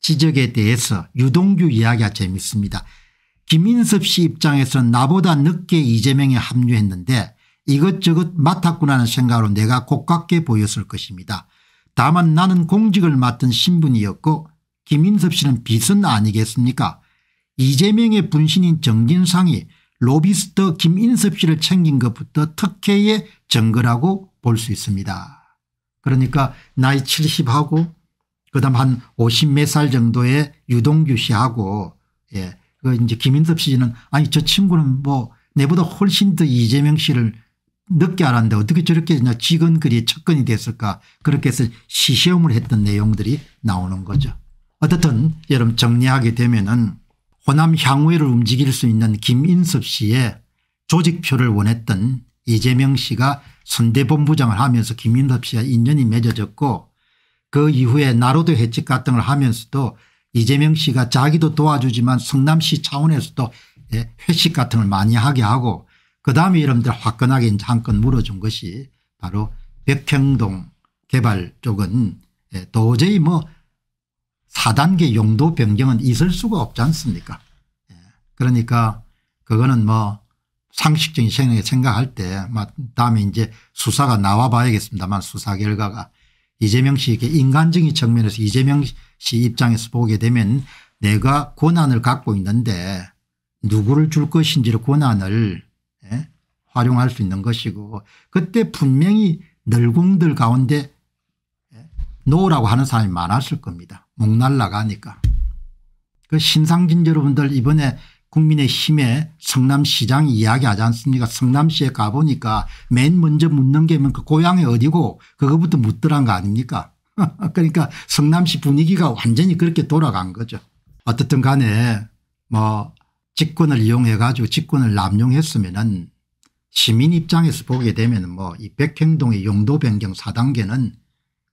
S1: 지적에 대해서 유동규 이야기가 재밌습니다. 김인섭 씨 입장에서는 나보다 늦게 이재명에 합류했는데 이것저것 맡았구나 하는 생각으로 내가 고깝게 보였을 것입니다. 다만 나는 공직을 맡은 신분이었고 김인섭 씨는 빚은 아니겠습니까 이재명의 분신인 정진상이 로비스터 김인섭 씨를 챙긴 것부터 특혜의 증거라고 볼 수 있습니다. 그러니까 나이 70하고 그다음 한 50 몇 살 정도의 유동규 씨하고 예. 그 이제 김인섭 씨는 아니 저 친구는 뭐 내보다 훨씬 더 이재명 씨를 늦게 알았는데 어떻게 저렇게 지근 직언글이 첫건이 됐을까 그렇게 해서 시시험을 했던 내용들이 나오는 거죠. 어떻든 여러분 정리하게 되면 은 호남 향후회를 움직일 수 있는 김인섭 씨의 조직표를 원했던 이재명 씨가 선대본부장을 하면서 김인섭 씨와 인연이 맺어졌고 그 이후에 나로도 해직 같은 걸 하면서도 이재명 씨가 자기도 도와주지만 성남시 차원에서도 예, 회식 같은 걸 많이 하게 하고 그 다음에 여러분들 화끈하게 이제 한건 물어준 것이 바로 백평동 개발 쪽은 예, 도저히 뭐 4단계 용도 변경은 있을 수가 없지 않습니까 예, 그러니까 그거는 뭐 상식적인 생각할 때 다음에 이제 수사가 나와 봐야겠습니다만 수사 결과가 이재명 씨에게 인간적인 측면에서 이재명 씨 입장에서 보게 되면 내가 권한을 갖고 있는데 누구를 줄 것인지를 권한을 활용할 수 있는 것이고 그때 분명히 늘공들 가운데 노라고 예, 하는 사람이 많았을 겁니다. 목 날라가니까. 그 신상진 여러분들 이번에 국민의힘에 성남시장 이야기하지 않습니까 성남시에 가보니까 맨 먼저 묻는 게그 고향이 어디고 그거부터 묻더란 거 아닙니까 그러니까 성남시 분위기가 완전히 그렇게 돌아간 거죠. 어떻든 간에 뭐 직권을 이용해 가지고 직권을 남용했으면은 시민 입장에서 보게 되면 뭐이 백행동의 용도 변경 4단계는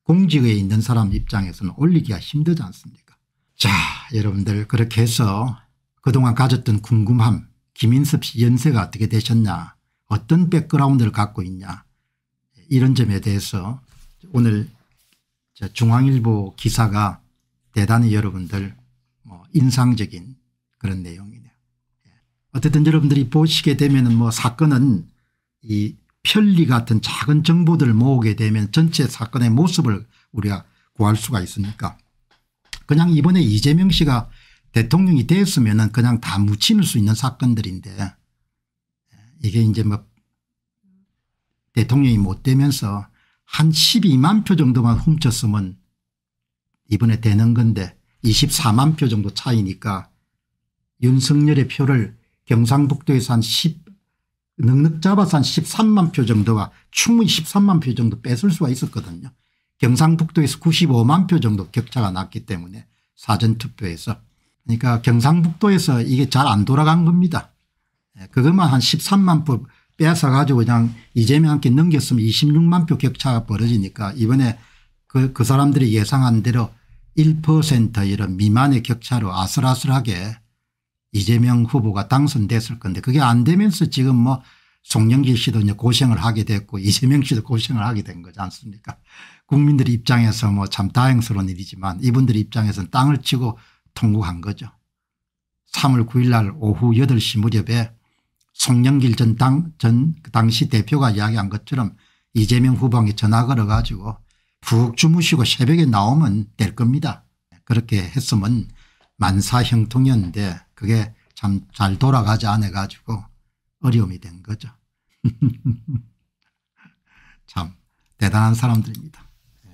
S1: 공직에 있는 사람 입장에서는 올리기가 힘들지 않습니까 자 여러분들 그렇게 해서 그동안 가졌던 궁금함 김인섭 씨 연세가 어떻게 되셨냐 어떤 백그라운드를 갖고 있냐 이런 점에 대해서 오늘 중앙일보 기사가 대단히 여러분들 뭐 인상적인 그런 내용이 어쨌든 여러분들이 보시게 되면뭐 사건은 이 편리 같은 작은 정보들을 모으게 되면 전체 사건의 모습을 우리가 구할 수가 있으니까 그냥 이번에 이재명 씨가 대통령이 됐으면 그냥 다 묻힐 수 있는 사건들인데 이게 이제 뭐 대통령이 못 되면서 한 12만 표 정도만 훔쳤으면 이번에 되는 건데 24만 표 정도 차이니까 윤석열의 표를 경상북도에서 한 10, 능넉 잡아서 한 13만 표 정도가 충분히 13만 표 정도 뺏을 수가 있었거든요. 경상북도에서 95만 표 정도 격차가 났기 때문에 사전투표에서. 그러니까 경상북도에서 이게 잘 안 돌아간 겁니다. 예, 그것만 한 13만 표뺏어 가지고 그냥 이재명한테 넘겼으면 26만 표 격차가 벌어지니까 이번에 그, 그 사람들이 예상한 대로 1% 이런 미만의 격차로 아슬아슬하게 이재명 후보가 당선됐을 건데 그게 안 되면서 지금 뭐 송영길 씨도 이제 고생을 하게 됐고 이재명 씨도 고생을 하게 된 거지 않습니까 국민들 입장에서 뭐 참 다행스러운 일이지만 이분들 입장에서는 땅을 치고 통곡한 거죠. 3월 9일 날 오후 8시 무렵에 송영길 전 당, 전 당시 대표가 이야기한 것처럼 이재명 후보에게 전화 걸어 가지고 푹 주무시고 새벽에 나오면 될 겁니다. 그렇게 했으면 만사 형통이었는데 그게 참 잘 돌아가지 않아 가지고 어려움이 된 거죠. 참 대단한 사람들입니다. 예.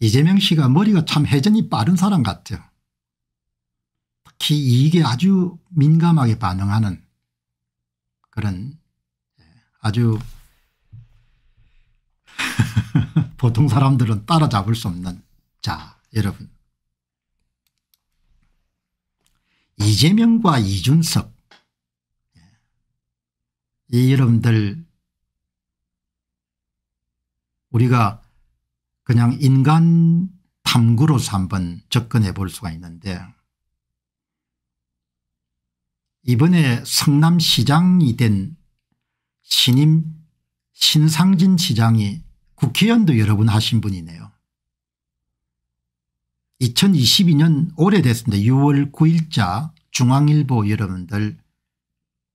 S1: 이재명 씨가 머리가 참 회전이 빠른 사람 같아요. 특히 이익에 아주 민감하게 반응하는 그런 예, 아주 보통 사람들은 따라잡을 수 없는 자 여러분 이재명과 이준석 예, 이 여러분들 우리가 그냥 인간 탐구로서 한번 접근해 볼 수가 있는데 이번에 성남시장이 된 신임 신상진 시장이 국회의원도 여러 분 하신 분이네요. 2022년 오래됐습니다. 6월 9일자 중앙일보 여러분들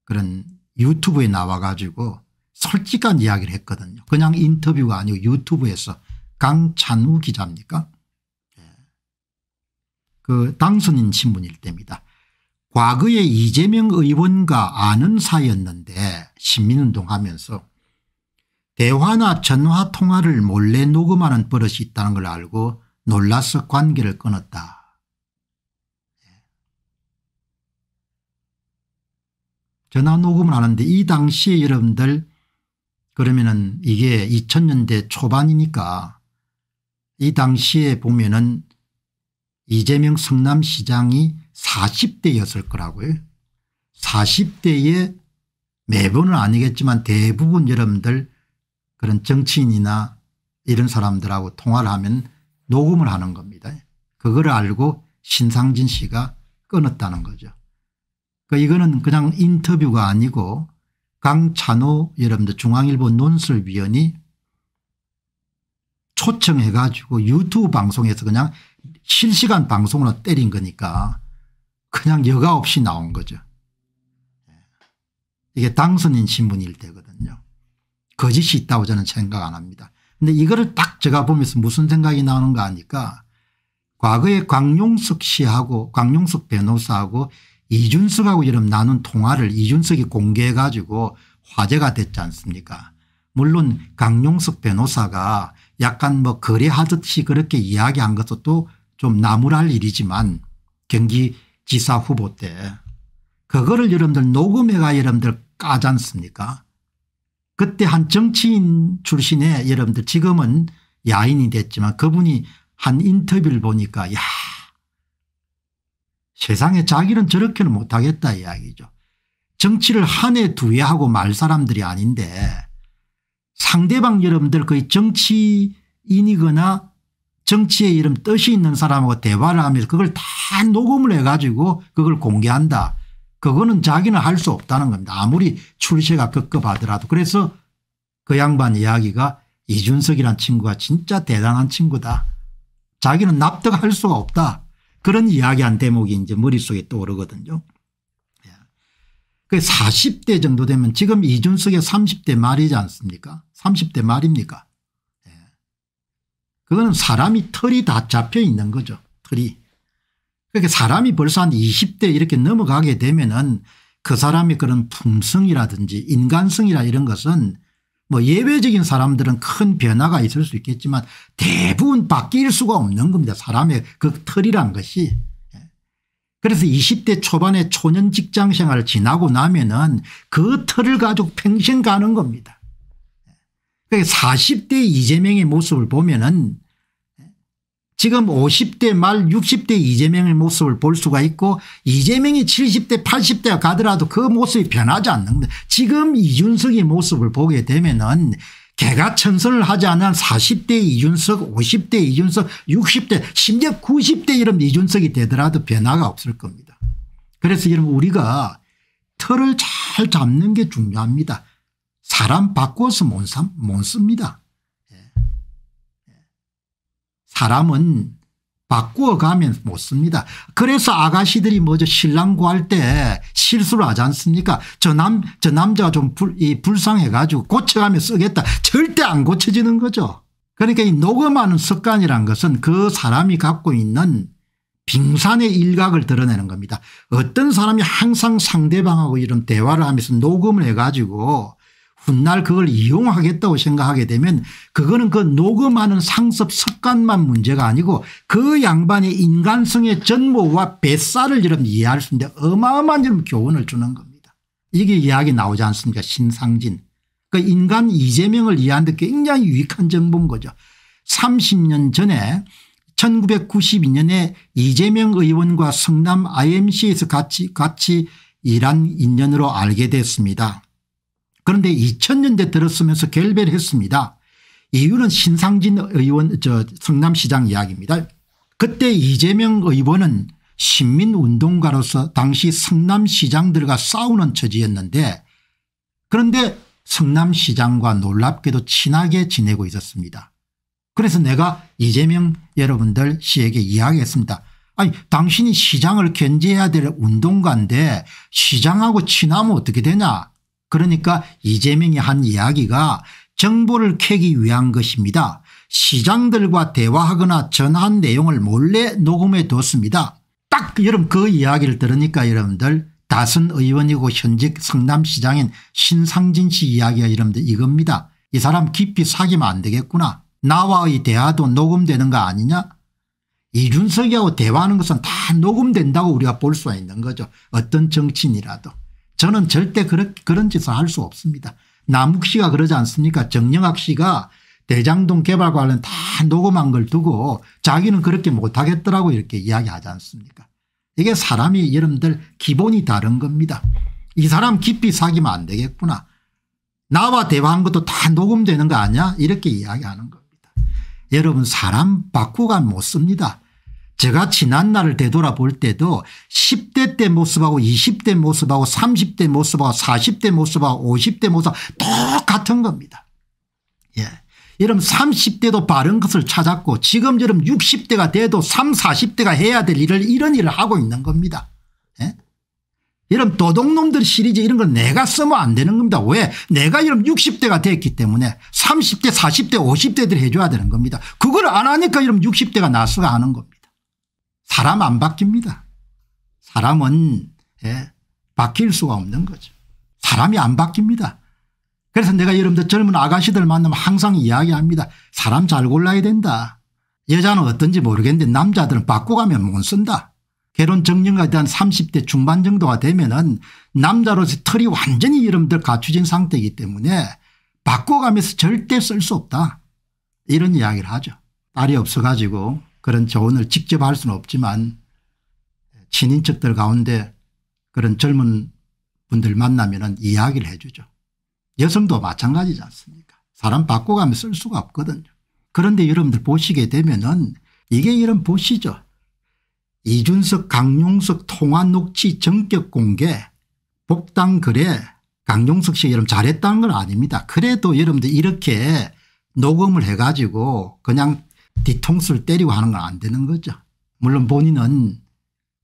S1: 그런 유튜브에 나와 가지고 솔직한 이야기를 했거든요. 그냥 인터뷰가 아니고 유튜브에서 강찬우 기자입니까 예. 그 당선인 신문일 때입니다. 과거에 이재명 의원과 아는 사이였는데 시민운동하면서 대화나 전화 통화를 몰래 녹음하는 버릇이 있다는 걸 알고 놀라서 관계를 끊었다. 전화 녹음을 하는데 이 당시 여러분들 그러면은 이게 2000년대 초반이니까 이 당시에 보면은 이재명 성남시장이 40대였을 거라고요. 40대에 매번은 아니겠지만 대부분 여러분들 그런 정치인이나 이런 사람들하고 통화를 하면 녹음을 하는 겁니다. 그걸 알고 신상진 씨가 끊었다는 거죠. 그 이거는 그냥 인터뷰가 아니고 강찬호 여러분들 중앙일보 논술위원이 초청해 가지고 유튜브 방송에서 그냥 실시간 방송으로 때린 거니까 그냥 여가 없이 나온 거죠. 이게 당선인 신분일 때거든요. 거짓이 있다고 저는 생각 안 합니다. 근데 이거를 딱 제가 보면서 무슨 생각이 나오는가 아니까 과거에 광용석 씨하고 광용석 변호사하고 이준석하고 이런 나눈 통화를 이준석이 공개해 가지고 화제가 됐지 않습니까 물론 강용석 변호사가 약간 뭐 거래하듯이 그렇게 이야기한 것도 또 좀 나무랄 일이지만 경기지사 후보 때 그거를 여러분들 녹음해가 여러분들 까지 않습니까 그때 한 정치인 출신의 여러분들 지금은 야인이 됐지만 그분이 한 인터뷰를 보니까 야 세상에 자기는 저렇게는 못하겠다 이야기죠. 정치를 한 해 두 해 하고 말 사람들이 아닌데 상대방 여러분들 거의 정치인이거나 정치에 이름 뜻이 있는 사람하고 대화를 하면서 그걸 다 녹음을 해가지고 그걸 공개한다. 그거는 자기는 할 수 없다는 겁니다. 아무리 출세가 급급하더라도. 그래서 그 양반 이야기가 이준석이란 친구가 진짜 대단한 친구다. 자기는 납득할 수가 없다. 그런 이야기한 대목이 이제 머릿속에 떠오르거든요. 40대 예. 정도 되면 지금 이준석의 30대 말이지 않습니까 30대 말입니까 예. 그거는 사람이 털이 다 잡혀 있는 거죠. 털이. 그러니까 사람이 벌써 한 20대 이렇게 넘어가게 되면은 그 사람의 그런 품성이라든지 인간성이라 이런 것은 뭐 예외적인 사람들은 큰 변화가 있을 수 있겠지만 대부분 바뀔 수가 없는 겁니다. 사람의 그털이란 것이. 예. 그래서 20대 초반의 초년 직장 생활을 지나고 나면은 그 틀을 가지고 평생 가는 겁니다. 40대 예. 그러니까 이재명의 모습을 보면은 지금 50대 말 60대 이재명의 모습을 볼 수가 있고 이재명이 70대 80대가 가더라도 그 모습이 변하지 않는데 지금 이준석의 모습을 보게 되면은 개가 천선을 하지 않은 40대 이준석 50대 이준석 60대 심지어 90대 이런 이준석이 되더라도 변화가 없을 겁니다. 그래서 여러분 우리가 털을잘 잡는 게 중요합니다. 사람 바꿔서 못, 삼, 못 씁니다. 사람은 바꾸어 가면 서못 씁니다. 그래서 아가씨들이 먼저 신랑 구할 때 실수를 하지 않습니까? 저 남, 저 남자 좀 불, 이 불쌍해가지고 고쳐가며 쓰겠다. 절대 안 고쳐지는 거죠. 그러니까 이 녹음하는 습관이란 것은 그 사람이 갖고 있는 빙산의 일각을 드러내는 겁니다. 어떤 사람이 항상 상대방하고 이런 대화를 하면서 녹음을 해가지고 훗날 그걸 이용하겠다고 생각하게 되면 그거는 그 녹음하는 상습 습관만 문제가 아니고 그 양반의 인간성의 전모와 뱃살을 여러분 이해할 수 있는데 어마어마한 여러분 교훈을 주는 겁니다. 이게 이야기 나오지 않습니까 신상진. 그 인간 이재명을 이해하는데 굉장히 유익한 정보인 거죠. 30년 전에 1992년에 이재명 의원과 성남 imc에서 같이 같이 일한 인연으로 알게 됐습니다. 그런데 2000년대 들었으면서 결별했습니다. 이유는 신상진 의원 저 성남시장 이야기입니다. 그때 이재명 의원은 신민운동가로서 당시 성남시장들과 싸우는 처지였는데 그런데 성남시장과 놀랍게도 친하게 지내고 있었습니다. 그래서 내가 이재명 여러분들 씨에게 이야기했습니다. 아니 당신이 시장을 견제해야 될 운동가인데 시장하고 친하면 어떻게 되냐 그러니까 이재명이 한 이야기가 정보를 캐기 위한 것입니다. 시장들과 대화하거나 전한 내용을 몰래 녹음해 뒀습니다. 딱 여러분 그 이야기를 들으니까 여러분들 다선 의원이고 현직 성남시장인 신상진 씨 이야기가 여러분들 이겁니다. 이 사람 깊이 사귀면 안 되겠구나. 나와의 대화도 녹음되는 거 아니냐 이준석이하고 대화하는 것은 다 녹음된다고 우리가 볼 수가 있는 거죠. 어떤 정치인이라도. 저는 절대 그런, 그런 짓을 할 수 없습니다. 남욱 씨가 그러지 않습니까 정영학 씨가 대장동 개발 관련 다 녹음한 걸 두고 자기는 그렇게 못하겠더라고 이렇게 이야기하지 않습니까 이게 사람이 여러분들 기본이 다른 겁니다. 이 사람 깊이 사귀면 안 되겠구나. 나와 대화한 것도 다 녹음되는 거 아니야 이렇게 이야기하는 겁니다. 여러분 사람 바꾸가 못 씁니다. 제가 지난 날을 되돌아볼 때도 10대 때 모습하고 20대 모습하고 30대 모습하고 40대 모습하고 50대 모습 하고 똑같은 겁니다. 예. 이런 30대도 바른 것을 찾았고 지금 저럼 60대가 돼도 3, 40대가 해야 될 일을 이런 일을 하고 있는 겁니다. 예? 이런 도둑놈들 시리즈 이런 걸 내가 쓰면 안 되는 겁니다. 왜? 내가 이런 60대가 됐기 때문에 30대, 40대, 50대들 해줘야 되는 겁니다. 그걸 안 하니까 이런 60대가 나서가 하는 겁니다. 사람 안 바뀝니다. 사람은 예, 바뀔 수가 없는 거죠. 사람이 안 바뀝니다. 그래서 내가 여러분들 젊은 아가씨들 만나면 항상 이야기합니다. 사람 잘 골라야 된다. 여자는 어떤지 모르겠는데 남자들은 바꿔가면 못 쓴다. 결혼 정년에 대한 30대 중반 정도가 되면 은 남자로서 털이 완전히 여러분들 갖추진 상태이기 때문에 바꿔가면서 절대 쓸 수 없다. 이런 이야기를 하죠. 딸이 없어가지고 그런 조언을 직접 할 수는 없지만 친인척들 가운데 그런 젊은 분들 만나면 이야기를 해 주죠. 여성도 마찬가지지 않습니까 사람 바꿔가면 쓸 수가 없거든요. 그런데 여러분들 보시게 되면 은 이게 이런 보시죠. 이준석 강용석 통화 녹취 전격 공개 복당 글에 강용석 씨가 여러분 잘했다는 건 아닙니다. 그래도 여러분들 이렇게 녹음을 해가지고 그냥 뒤통수를 때리고 하는 건 안 되는 거죠. 물론 본인은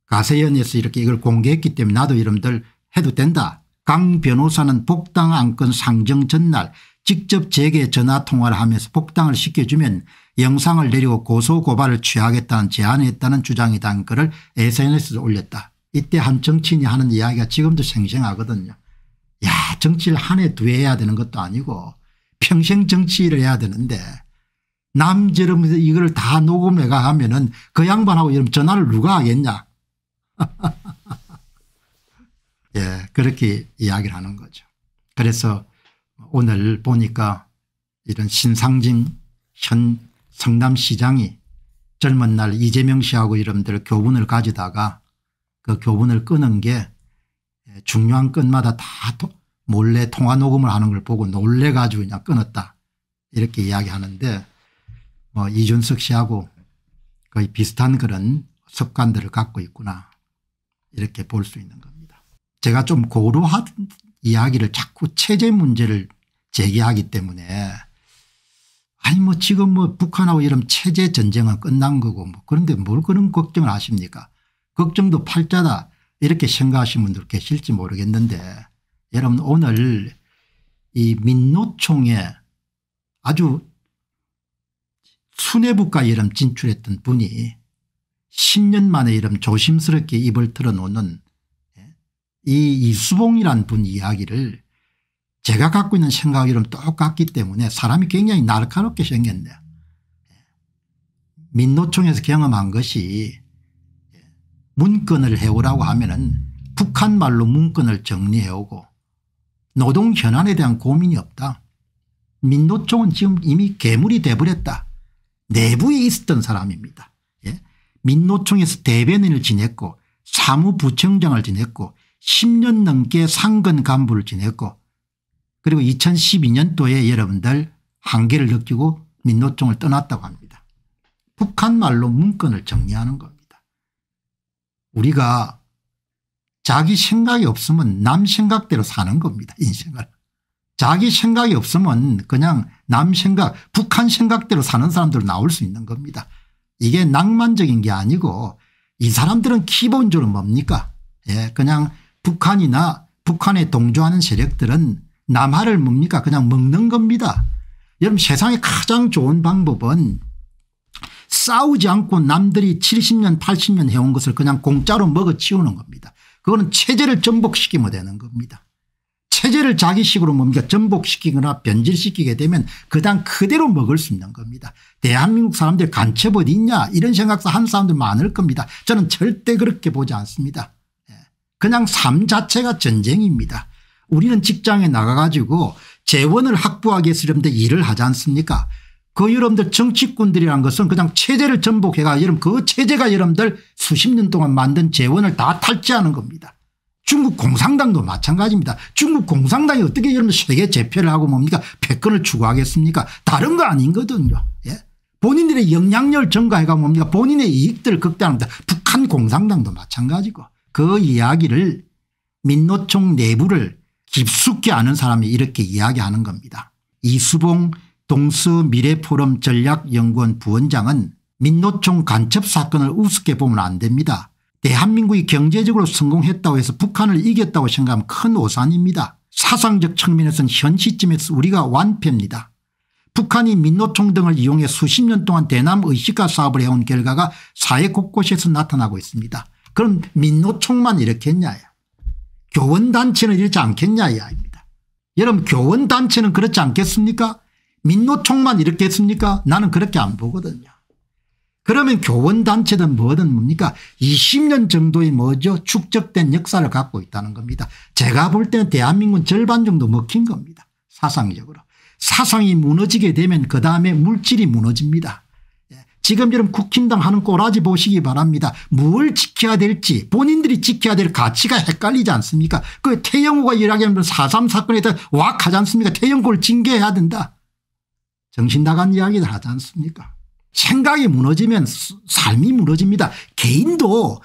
S1: 가세연에서 이렇게 이걸 공개했기 때문에 나도 이름들 해도 된다. 강 변호사는 복당 안건 상정 전날 직접 제게 전화 통화를 하면서 복당을 시켜주면 영상을 내리고 고소고발을 취하겠다는 제안했다는 주장이 단은 글을 SNS에 올렸다. 이때 한 정치인이 하는 이야기가 지금도 생생하거든요. 야 정치를 한 해 두 해 해야 되는 것도 아니고 평생 정치를 해야 되는데 남지름 에서 이걸 다 녹음해가 하면은 그 양반하고 이런 전화를 누가 하겠냐. 예, 그렇게 이야기를 하는 거죠. 그래서 오늘 보니까 이런 신상진 현 성남시장이 젊은 날 이재명 씨하고 이런들 교분을 가지다가 그 교분을 끊은 게 중요한 끝마다다 몰래 통화 녹음을 하는 걸 보고 놀래가지고 그냥 끊었다 이렇게 이야기하는데 뭐 이준석 씨하고 거의 비슷한 그런 습관들을 갖고 있구나 이렇게 볼 수 있는 겁니다. 제가 좀 고루한 이야기를 자꾸 체제 문제를 제기하기 때문에 아니 뭐 지금 뭐 북한하고 이런 체제 전쟁은 끝난 거고 뭐 그런데 뭘 그런 걱정을 하십니까 걱정도 팔자다 이렇게 생각하시는 분들 계실지 모르겠는데 여러분 오늘 이 민노총의 아주 수뇌부과 이름 진출했던 분이 10년 만에 이름 조심스럽게 입을 틀어놓는이 예, 이수봉이란 분 이야기를 제가 갖고 있는 생각이랑 똑같기 때문에 사람이 굉장히 날카롭게 생겼네요. 예. 민노총에서 경험한 것이 예, 문건을 해오라고 하면 은 북한말로 문건을 정리해오고 노동 현안에 대한 고민이 없다. 민노총은 지금 이미 괴물이 돼버렸다. 내부에 있었던 사람입니다. 예? 민노총에서 대변인을 지냈고 사무부총장을 지냈고 10년 넘게 상근 간부를 지냈고 그리고 2012년도에 여러분들 한계를 느끼고 민노총을 떠났다고 합니다. 북한 말로 문건을 정리하는 겁니다. 우리가 자기 생각이 없으면 남 생각대로 사는 겁니다. 인생을. 자기 생각이 없으면 그냥 남 생각 북한 생각대로 사는 사람들 나올 수 있는 겁니다. 이게 낭만적인 게 아니고 이 사람들은 기본적으로 뭡니까 예 그냥 북한이나 북한에 동조하는 세력들은 남한을 뭡니까 그냥 먹는 겁니다. 여러분 세상에 가장 좋은 방법은 싸우지 않고 남들이 70년 80년 해온 것을 그냥 공짜로 먹어치우는 겁니다. 그거는 체제를 전복시키면 되는 겁니다. 체제를 자기식으로 뭡니까 전복시키거나 변질시키게 되면 그당 그대로 먹을 수 있는 겁니다. 대한민국 사람들 간첩 어디 있냐 이런 생각도 한 사람들 많을 겁니다. 저는 절대 그렇게 보지 않습니다. 예. 그냥 삶 자체가 전쟁입니다. 우리는 직장에 나가 가지고 재원을 확보하기 위해서 여러분들 일을 하지 않습니까 그 여러분들 정치꾼들이란 것은 그냥 체제를 전복해가 여러분 그 체제가 여러분들 수십 년 동안 만든 재원을 다 탈취하는 겁니다. 중국 공산당도 마찬가지입니다. 중국 공산당이 어떻게 여러분 세계 재패를 하고 뭡니까 패권을 추구하겠습니까 다른 거 아닌거든요. 예? 본인들의 영향력 증가해가 뭡니까 본인의 이익들을 극대화합니다. 북한 공산당도 마찬가지고 그 이야기를 민노총 내부를 깊숙이 아는 사람이 이렇게 이야기하는 겁니다. 이수봉 동수 미래포럼 전략연구원 부원장은 민노총 간첩 사건을 우습게 보면 안 됩니다. 대한민국이 경제적으로 성공했다고 해서 북한을 이겼다고 생각하면 큰 오산입니다. 사상적 측면에서는 현 시점에서 우리가 완패입니다. 북한이 민노총 등을 이용해 수십 년 동안 대남 의식화 사업을 해온 결과가 사회 곳곳에서 나타나고 있습니다. 그럼 민노총만 이렇게 했냐야. 교원단체는 이렇지 않겠냐 이야입니다. 여러분 교원단체는 그렇지 않겠습니까 민노총만 이렇게 했습니까 나는 그렇게 안 보거든요. 그러면 교원단체든 뭐든 뭡니까 20년 정도의 뭐죠 축적된 역사를 갖고 있다는 겁니다. 제가 볼 때는 대한민국은 절반 정도 먹힌 겁니다. 사상적으로. 사상이 무너지게 되면 그 다음에 물질이 무너집니다. 예. 지금처럼 국힘당 하는 꼬라지 보시기 바랍니다. 뭘 지켜야 될지 본인들이 지켜야 될 가치가 헷갈리지 않습니까 그 태영호가 일하기하면4.3 사건에 대해 왁 하지 않습니까 태영호를 징계해야 된다. 정신 나간 이야기를 하지 않습니까 생각이 무너지면 삶이 무너집니다. 개인도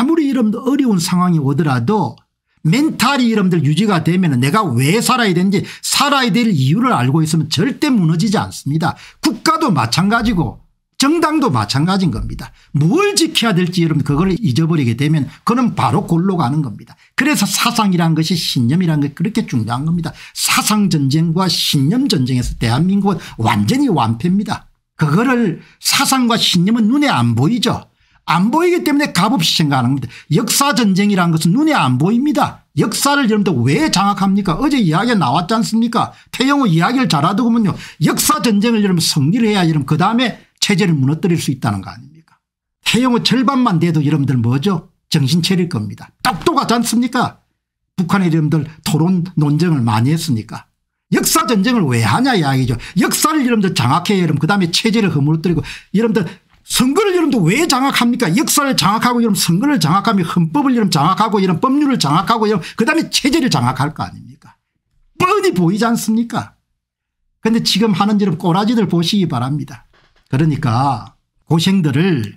S1: 아무리 이런 어려운 상황이 오더라도 멘탈이 이름들 유지가 되면 내가 왜 살아야 되는지 살아야 될 이유를 알고 있으면 절대 무너지지 않습니다. 국가도 마찬가지고 정당도 마찬가지인 겁니다. 뭘 지켜야 될지 여러분 그걸 잊어버리게 되면 그건 바로 골로 가는 겁니다. 그래서 사상이란 것이 신념이란 것이 그렇게 중요한 겁니다. 사상전쟁과 신념전쟁에서 대한민국은 완전히 완패입니다. 그거를 사상과 신념은 눈에 안 보이죠. 안 보이기 때문에 값없이 생각하는 겁니다. 역사전쟁이라는 것은 눈에 안 보입니다. 역사를 여러분들 왜 장악합니까 어제 이야기가 나왔지 않습니까 태영호 이야기를 잘하더구먼요 역사전쟁을 여러분 성리를 해야 여러분 그 다음에 체제를 무너뜨릴 수 있다는 거 아닙니까 태영호 절반만 돼도 여러분들 뭐죠 정신 차릴 겁니다. 똑똑하지 않습니까 북한의 여러분들 토론 논쟁을 많이 했으니까 역사 전쟁을 왜 하냐 이야기죠. 역사를 여러분들 장악해요. 여러분. 그다음에 체제를 허물어뜨리고 여러분들 선거를 여러분들 왜 장악합니까? 역사를 장악하고 여러분 선거를 장악하며 헌법을 여러분 장악하고 이런 법률을 장악하고 여러분 그다음에 체제를 장악할 거 아닙니까? 뻔히 보이지 않습니까? 그런데 지금 하는 여러분 꼬라지들 보시기 바랍니다. 그러니까 고생들을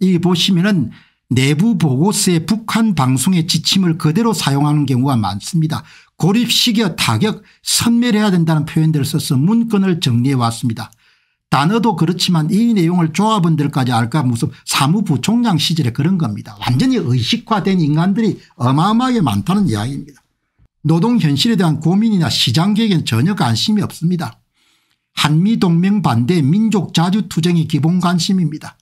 S1: 이 보시면은 내부 보고서의 북한 방송의 지침을 그대로 사용하는 경우가 많습니다. 고립, 시겨, 타격, 선멸해야 된다는 표현들을 써서 문건을 정리해 왔습니다. 단어도 그렇지만 이 내용을 조합원들까지 알까 무슨 사무부총장 시절에 그런 겁니다. 완전히 의식화된 인간들이 어마어마하게 많다는 이야기입니다. 노동 현실에 대한 고민이나 시장계획엔 전혀 관심이 없습니다. 한미동맹 반대 민족자주투쟁이 기본 관심입니다.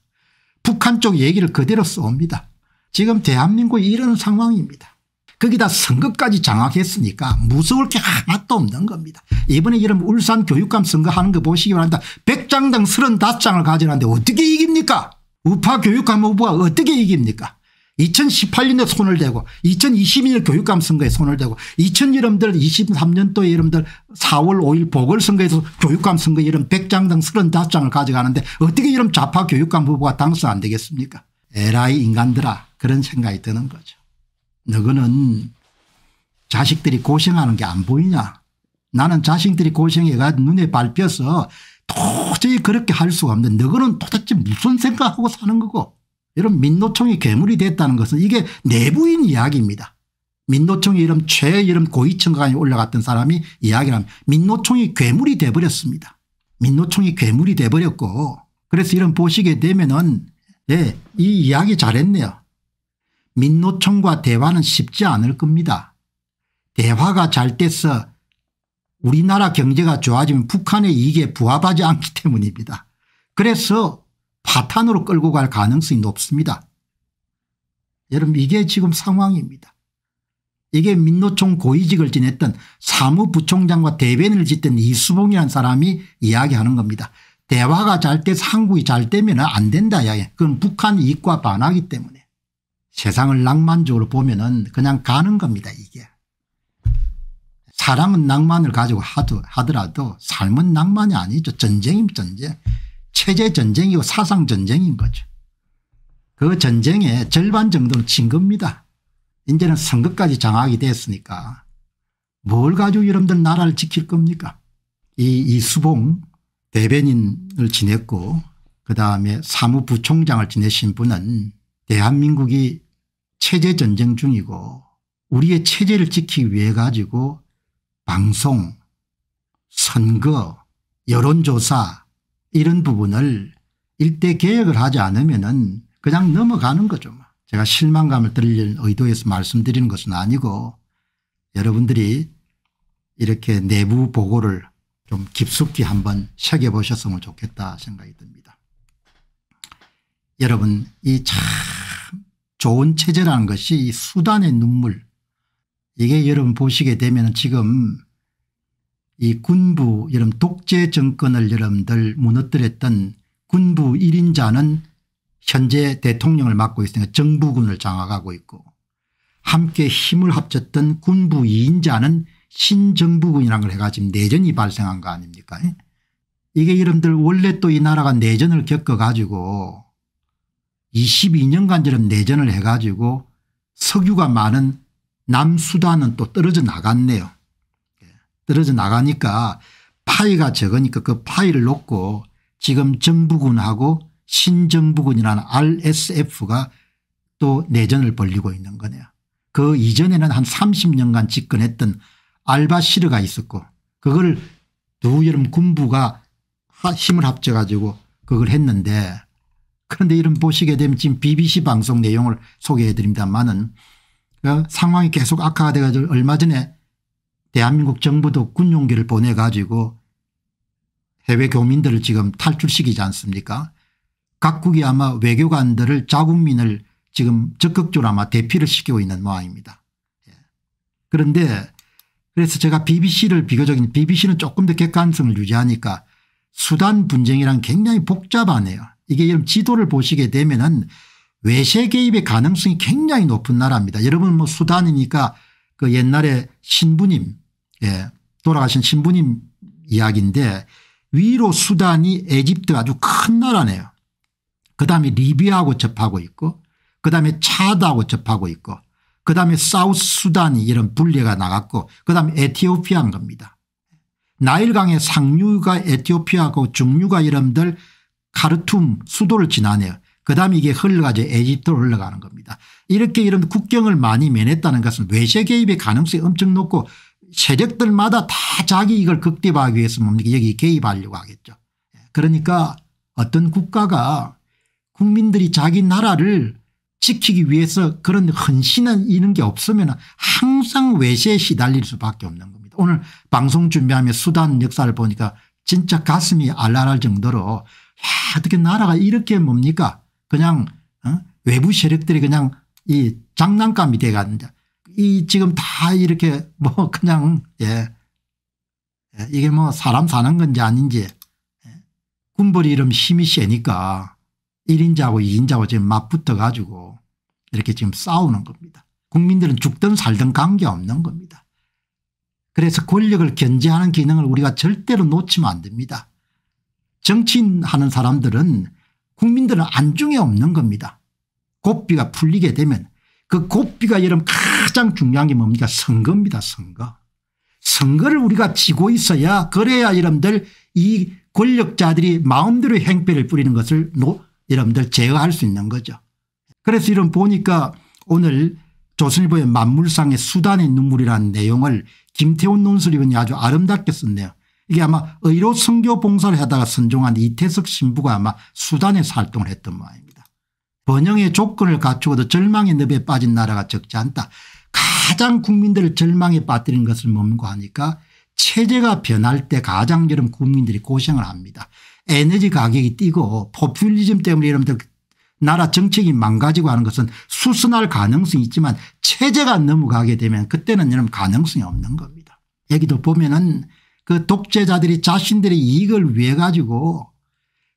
S1: 북한 쪽 얘기를 그대로 써옵니다. 지금 대한민국이 이런 상황입니다. 거기다 선거까지 장악했으니까 무서울 게 하나도 없는 겁니다. 이번에 이런 울산 교육감 선거하는 거 보시기 바랍니다. 100장당 35장을 가져놨는데 어떻게 이깁니까? 우파 교육감 후보가 어떻게 이깁니까? 2018년에 손을 대고 2022년 교육감선거에 손을 대고 2 0 0 0년름들 23년도에 여름들 4월 5일 보궐선거에서 교육감선거 이름 100장당 35장을 가져가는데 어떻게 이런 좌파 교육감 후보가 당선 안 되겠습니까 에라이 인간들아 그런 생각이 드는 거죠. 너거는 자식들이 고생하는 게 안 보이냐 나는 자식들이 고생해가 눈에 밟혀서 도저히 그렇게 할 수가 없는데 너거는 도대체 무슨 생각하고 사는 거고 이런 민노총이 괴물이 됐다는 것은 이게 내부인 이야기입니다. 민노총의 이름 최 이름 고위층간에 올라갔던 사람이 이야기를 하면 민노총이 괴물이 돼버렸습니다. 민노총이 괴물이 돼버렸고 그래서 이런 보시게 되면은 예이 네, 이야기 잘했네요. 민노총과 대화는 쉽지 않을 겁니다. 대화가 잘 돼서 우리나라 경제가 좋아지면 북한의 이익에 부합하지 않기 때문입니다. 그래서 파탄으로 끌고 갈 가능성이 높습니다. 여러분 이게 지금 상황입니다. 이게 민노총 고위직을 지냈던 사무부총장과 대변인을 짓던 이수봉이라는 사람이 이야기하는 겁니다. 대화가 잘 돼서 한국이 잘 되면 안 된다. 야. 그건 북한 이익과 반하기 때문에. 세상을 낭만적으로 보면 은 그냥 가는 겁니다 이게. 사람은 낭만을 가지고 하더라도 삶은 낭만이 아니죠. 전쟁임 전쟁. 체제 전쟁이고 사상 전쟁인 거죠. 그 전쟁의 절반 정도는 진 겁니다. 이제는 선거까지 장악이 됐으니까 뭘 가지고 여러분들 나라를 지킬 겁니까? 이 이수봉 대변인을 지냈고 그다음에 사무부총장을 지내신 분은 대한민국이 체제 전쟁 중이고 우리의 체제를 지키기 위해 가지고 방송 선거 여론조사 이런 부분을 일대 개혁을 하지 않으면 은 그냥 넘어가는 거죠. 뭐. 제가 실망감을 드리는 의도에서 말씀드리는 것은 아니고 여러분들이 이렇게 내부 보고를 좀 깊숙이 한번 새겨보셨으면 좋겠다 생각이 듭니다. 여러분 이 참 좋은 체제라는 것이 수단의 눈물 이게 여러분 보시게 되면 지금 이 군부 여러분 독재 정권을 여러분들 무너뜨렸던 군부 1인자는 현재 대통령을 맡고 있으니까 정부군을 장악하고 있고 함께 힘을 합쳤던 군부 2인자는 신정부군이라는 걸 해가지고 내전이 발생한 거 아닙니까 예? 이게 여러분들 원래 또 이 나라가 내전을 겪어가지고 22년간 저런 내전을 해가지고 석유가 많은 남수단은 또 떨어져 나갔네요. 떨어져 나가니까 파이가 적으니까 그 파이를 놓고 지금 정부군하고 신정부군이라는 rsf가 또 내전을 벌리고 있는 거네요. 그 이전에는 한 30년간 집권했던 알바시르가 있었고 그걸 두 여름 군부가 힘을 합쳐 가지고 그걸 했는데 그런데 이런 보시게 되면 지금 bbc 방송 내용을 소개해 드립니다만은 그 상황이 계속 악화가 돼 가지고 얼마 전에 대한민국 정부도 군용기를 보내가지고 해외 교민들을 지금 탈출시키지 않습니까 각국이 아마 외교관들을 자국민을 지금 적극적으로 아마 대피를 시키고 있는 모양입니다. 예. 그런데 그래서 제가 BBC를 비교적인 BBC는 조금 더 객관성을 유지하니까 수단 분쟁이란 굉장히 복잡하네요. 이게 이런 지도를 보시게 되면은 외세 개입의 가능성이 굉장히 높은 나라입니다. 여러분 뭐 수단이니까 그 옛날에 신부님 예. 돌아가신 신부님 이야기인데 위로 수단이 에집트 아주 큰 나라네요. 그다음에 리비아하고 접하고 있고 그다음에 차드하고 접하고 있고 그다음에 사우스 수단이 이런 분리가 나갔고 그다음에 에티오피아인 겁니다. 나일강의 상류가 에티오피아고 중류가 이름들 카르툼 수도를 지나네요. 그다음에 이게 흘러가죠. 에집트로 흘러가는 겁니다. 이렇게 이런 국경을 많이 면했다는 것은 외세 개입의 가능성이 엄청 높고 세력들마다 다 자기 이걸 극대화하기 위해서 뭡니까 여기 개입하려고 하겠죠. 예, 그러니까 어떤 국가가 국민들이 자기 나라를 지키기 위해서 그런 헌신은 이런 게 없으면 항상 외세에 시달릴 수밖에 없는 겁니다. 오늘 방송 준비하며 수단 역사를 보니까 진짜 가슴이 알랄할 정도로 야, 어떻게 나라가 이렇게 뭡니까 그냥 어? 외부 세력들이 그냥 이 장난감이 돼가는데 이 지금 다 이렇게 뭐 그냥 예. 예. 이게 뭐 사람 사는 건지 아닌지 예. 군벌이 이름 힘이 세니까 1인자하고 2인자하고 지금 맞붙어 가지고 이렇게 지금 싸우는 겁니다. 국민들은 죽든 살든 관계없는 겁니다. 그래서 권력을 견제하는 기능을 우리가 절대로 놓치면 안 됩니다. 정치인 하는 사람들은 국민들은 안중에 없는 겁니다. 고삐가 풀리게 되면 그 고삐가 여러분 가장 중요한 게 뭡니까 선거입니다 선거. 선거를 우리가 지고 있어야 그래야 여러분들 이 권력자들이 마음대로 행패를 뿌리는 것을 노, 여러분들 제어할 수 있는 거죠. 그래서 이런 보니까 오늘 조선일보의 만물상의 수단의 눈물이라는 내용을 김태훈 논술위원이 아주 아름답게 썼네요. 이게 아마 의료 선교 봉사를 하다가 선종한 이태석 신부가 아마 수단에서 활동을 했던 모양입니다. 번영의 조건을 갖추고도 절망의 늪에 빠진 나라가 적지 않다. 가장 국민들을 절망에 빠뜨린 것을 뭡니까 하니까 체제가 변할 때 가장 여러분 국민들이 고생을 합니다. 에너지 가격이 뛰고 포퓰리즘 때문에 여러분들 나라 정책이 망가지고 하는 것은 수순할 가능성이 있지만 체제가 넘어가게 되면 그때는 여러분 가능성이 없는 겁니다. 여기도 보면은 그 독재자들이 자신들의 이익을 위해 가지고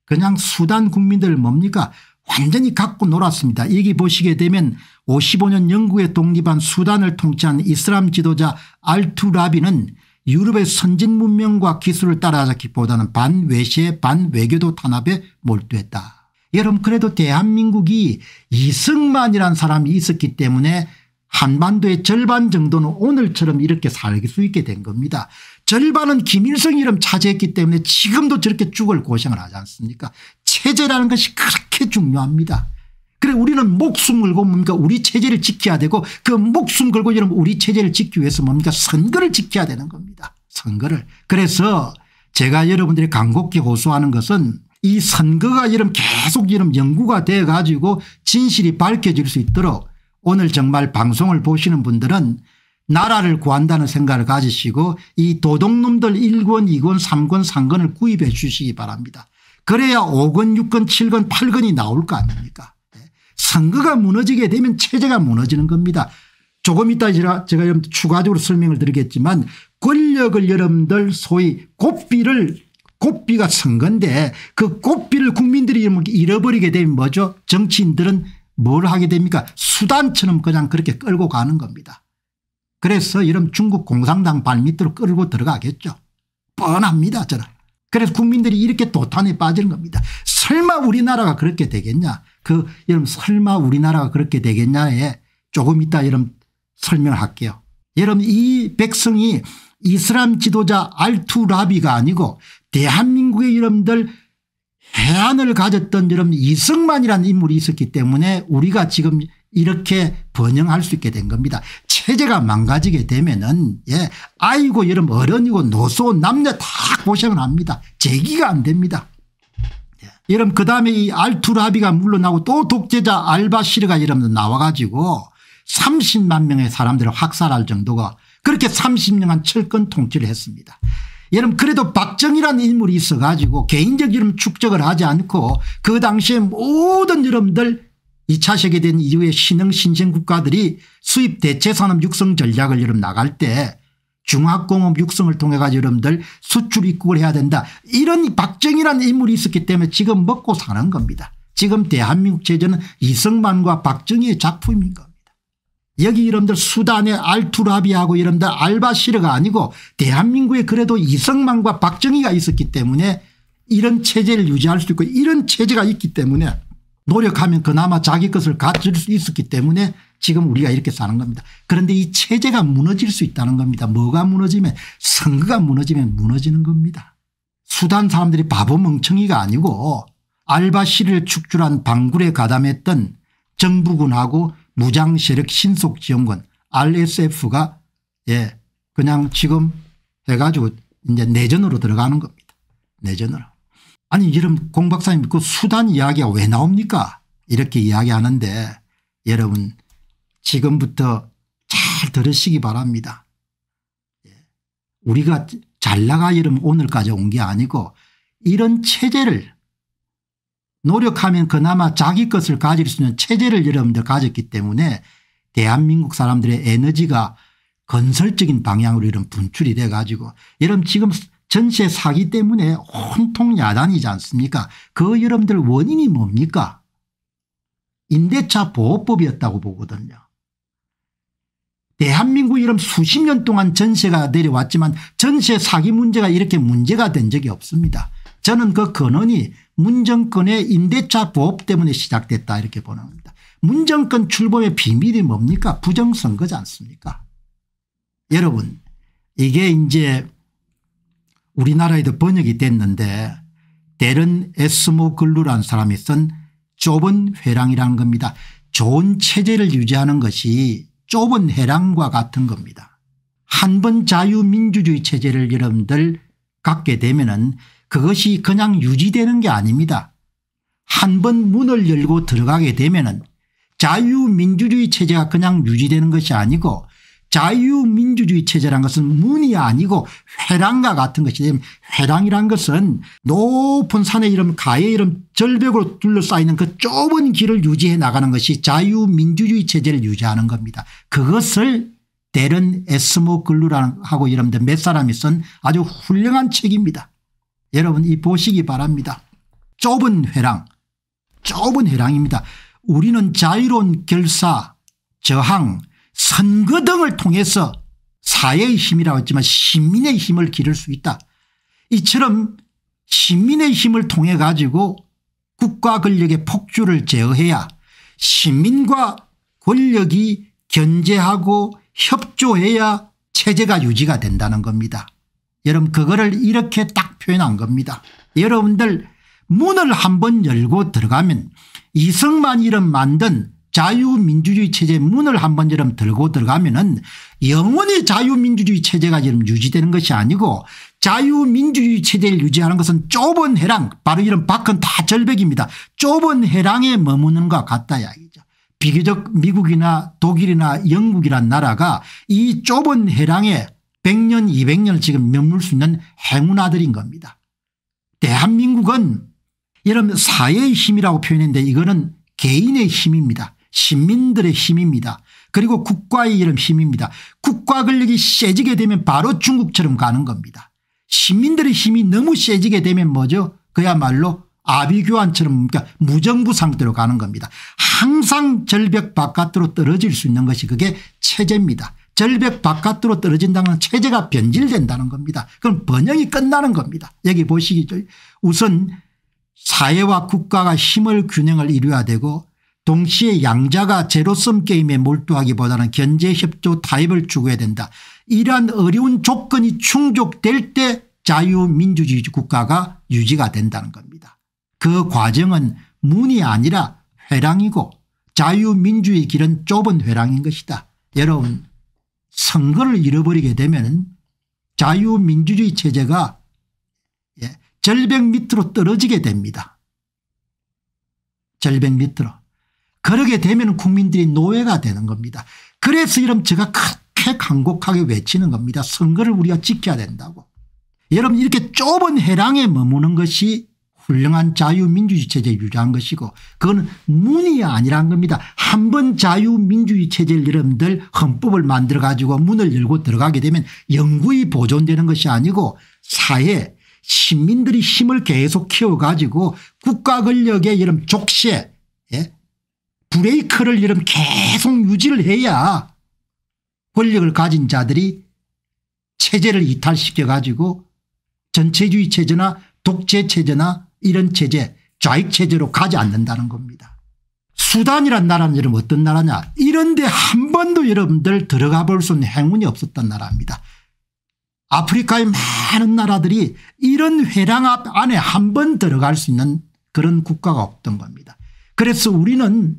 S1: 그냥 수단 국민들 뭡니까 완전히 갖고 놀았습니다. 여기 보시게 되면 55년 영국에 독립한 수단을 통치한 이슬람 지도자 알투라비는 유럽의 선진 문명과 기술을 따라잡기보다는 반외세 반외교도 탄압에 몰두했다. 여러분 그래도 대한민국이 이승만이란 사람이 있었기 때문에 한반도의 절반 정도는 오늘처럼 이렇게 살 수 있게 된 겁니다. 절반은 김일성 이름 차지했기 때문에 지금도 저렇게 죽을 고생을 하지 않습니까 체제라는 것이 그렇게 중요합니다. 그래 우리는 목숨 걸고 뭡니까 우리 체제를 지켜야 되고 그 목숨 걸고 여러분 우리 체제를 지키기 위해서 뭡니까 선거를 지켜야 되는 겁니다. 선거를. 그래서 제가 여러분들이 간곡히 호소하는 것은 이 선거가 여러 계속 여러 연구가 돼 가지고 진실이 밝혀질 수 있도록 오늘 정말 방송을 보시는 분들은 나라를 구한다는 생각을 가지시고 이 도둑놈들 1권 2권 3권 3권을 구입해 주시기 바랍니다. 그래야 5권 6권 7권 8권이 나올 거 아닙니까 예. 선거가 무너지게 되면 체제가 무너지는 겁니다. 조금 이따 제가 여러분들 추가적으로 설명을 드리겠지만 권력을 여러분들 소위 곱비를 곱비가 선거인데 그 곱비를 국민들이 잃어버리게 되면 뭐죠 정치인들은 뭘 하게 됩니까 수단처럼 그냥 그렇게 끌고 가는 겁니다. 그래서 이런 중국 공산당 발밑으로 끌고 들어가겠죠. 뻔합니다 저는. 그래서 국민들이 이렇게 도탄에 빠지는 겁니다. 설마 우리나라가 그렇게 되겠냐. 그 여러분 설마 우리나라가 그렇게 되겠냐에 조금 이따 여러분 설명 할게요. 여러분 이 백성이 이슬람 지도자 알투라비가 아니고 대한민국의 여러분들 해안을 가졌던 여러분 이승만이라는 인물이 있었기 때문에 우리가 지금 이렇게 번영할 수 있게 된 겁니다. 체제가 망가지게 되면은 예 아이고 이런 어른이고 노소 남녀 다 고생을 합니다. 제기가 안 됩니다. 예. 여러분 그다음에 이 알투라비가 물러나고 또 독재자 알바시르가 여러분 나와가지고 30만 명의 사람들을 학살할 정도가 그렇게 30년간 철권 통치를 했습니다. 여러분 그래도 박정희라는 인물이 있어가지고 개인적 이름 축적을 하지 않고 그 당시에 모든 여러분들 2차 세계대전 이후에 신흥 신생 국가들이 수입 대체산업 육성 전략을 여름 나갈 때 중화공업 육성을 통해 가지고 여러분들 수출 입국을 해야 된다. 이런 박정희라는 인물이 있었기 때문에 지금 먹고 사는 겁니다. 지금 대한민국 체제는 이승만과 박정희의 작품인 겁니다. 여기 여러분들 수단의 알투라비하고 이름들 알바시르가 아니고 대한민국에 그래도 이승만과 박정희가 있었기 때문에 이런 체제를 유지할 수 있고 이런 체제가 있기 때문에 노력하면 그나마 자기 것을 가질 수 있었기 때문에 지금 우리가 이렇게 사는 겁니다. 그런데 이 체제가 무너질 수 있다는 겁니다. 뭐가 무너지면 선거가 무너지면 무너지는 겁니다. 수단 사람들이 바보 멍청이가 아니고 알바시를 축출한 방굴에 가담했던 정부군하고 무장세력 신속지원군 rsf가 예 그냥 지금 해가지고 이제 내전으로 들어가는 겁니다. 내전으로. 아니 여러분 공 박사님 그 수단 이야기가 왜 나옵니까 이렇게 이야기하는데 여러분 지금부터 잘 들으시기 바랍니다. 예. 우리가 잘 나가 이러면 오늘까지 온 게 아니고 이런 체제를 노력하면 그나마 자기 것을 가질 수 있는 체제를 여러분들 가졌기 때문에 대한민국 사람들의 에너지가 건설적인 방향으로 이런 분출이 돼 가지고 여러분 지금 전세 사기 때문에 온통 야단이지 않습니까 그 여러분들 원인이 뭡니까 임대차 보호법이었다고 보거든요. 대한민국 이름 수십 년 동안 전세가 내려왔지만 전세 사기 문제가 이렇게 문제가 된 적이 없습니다. 저는 그 근원이 문정권의 임대차 보호법 때문에 시작됐다 이렇게 보는 겁니다. 문정권 출범의 비밀이 뭡니까 부정선거지 않습니까 여러분 이게 이제 우리나라에도 번역이 됐는데 데른 에스모 글루라는 사람이 쓴 좁은 회랑이라는 겁니다. 좋은 체제를 유지하는 것이 좁은 회랑과 같은 겁니다. 한 번 자유민주주의 체제를 여러분들 갖게 되면 은 그것이 그냥 유지되는 게 아닙니다. 한 번 문을 열고 들어가게 되면 은 자유민주주의 체제가 그냥 유지되는 것이 아니고 자유민주주의 체제란 것은 문이 아니고 회랑과 같은 것이 되면 회랑이란 것은 높은 산의 이름 가의 이름 절벽으로 둘러싸이는 그 좁은 길을 유지해 나가는 것이 자유민주주의 체제를 유지하는 겁니다. 그것을 데른 에스모 글루라고 이름된 몇 사람이 쓴 아주 훌륭한 책입니다. 여러분 이 보시기 바랍니다. 좁은 회랑 좁은 회랑입니다. 우리는 자유로운 결사 저항 선거 등을 통해서 사회의 힘이라고 했지만 시민의 힘을 기를 수 있다. 이처럼 시민의 힘을 통해 가지고 국가 권력의 폭주를 제어해야 시민과 권력이 견제하고 협조해야 체제가 유지가 된다는 겁니다. 여러분 그거를 이렇게 딱 표현한 겁니다. 여러분들 문을 한번 열고 들어가면 이승만 이름 만든 자유민주주의 체제 문을 한 번처럼 들고 들어가면은 영원히 자유민주주의 체제가 지금 유지되는 것이 아니고 자유민주주의 체제를 유지하는 것은 좁은 해랑 바로 이런 밖은 다 절벽입니다. 좁은 해랑에 머무는 것 같다 이야기죠. 비교적 미국이나 독일이나 영국이란 나라가 이 좁은 해랑에 100년 200년을 지금 머물 수 있는 행운아들인 겁니다. 대한민국은 이런 사회의 힘이라고 표현했는데 이거는 개인의 힘입니다. 시민들의 힘입니다. 그리고 국가의 이름 힘입니다. 국가 권력이 세지게 되면 바로 중국처럼 가는 겁니다. 시민들의 힘이 너무 세지게 되면 뭐죠? 그야말로 아비규환처럼 그러니까 무정부 상태로 가는 겁니다. 항상 절벽 바깥으로 떨어질 수 있는 것이 그게 체제입니다. 절벽 바깥으로 떨어진다는 건 체제가 변질된다는 겁니다. 그럼 번영이 끝나는 겁니다. 여기 보시기죠. 우선 사회와 국가가 힘을 균형을 이루어야 되고 동시에 양자가 제로섬 게임에 몰두하기보다는 견제협조 타협을 추구해야 된다. 이러한 어려운 조건이 충족될 때 자유민주주의 국가가 유지가 된다는 겁니다. 그 과정은 문이 아니라 회랑이고 자유민주의 길은 좁은 회랑인 것이다. 여러분 선거를 잃어버리게 되면 자유민주주의 체제가 예, 절벽 밑으로 떨어지게 됩니다. 절벽 밑으로. 그러게 되면 국민들이 노예가 되는 겁니다. 그래서 이런 제가 그렇게 강곡하게 외치는 겁니다. 선거를 우리가 지켜야 된다고. 여러분 이렇게 좁은 해랑에 머무는 것이 훌륭한 자유민주주의 체제 유지한 것이고 그거 문이 아니란 겁니다. 한번 자유민주주의 체제를 여러분들 헌법을 만들어 가지고 문을 열고 들어가게 되면 영구히 보존되는 것이 아니고 사회 시민들이 힘을 계속 키워 가지고 국가 권력의 이런 족쇄 브레이크를 이름 계속 유지를 해야 권력을 가진 자들이 체제를 이탈시켜 가지고 전체주의 체제나 독재 체제나 이런 체제 좌익 체제로 가지 않는다는 겁니다. 수단이란 나라는 여러분 어떤 나라냐 이런데 한 번도 여러분들 들어가 볼수 있는 행운이 없었던 나라입니다. 아프리카의 많은 나라들이 이런 회랑 안에 한 번 들어갈 수 있는 그런 국가가 없던 겁니다. 그래서 우리는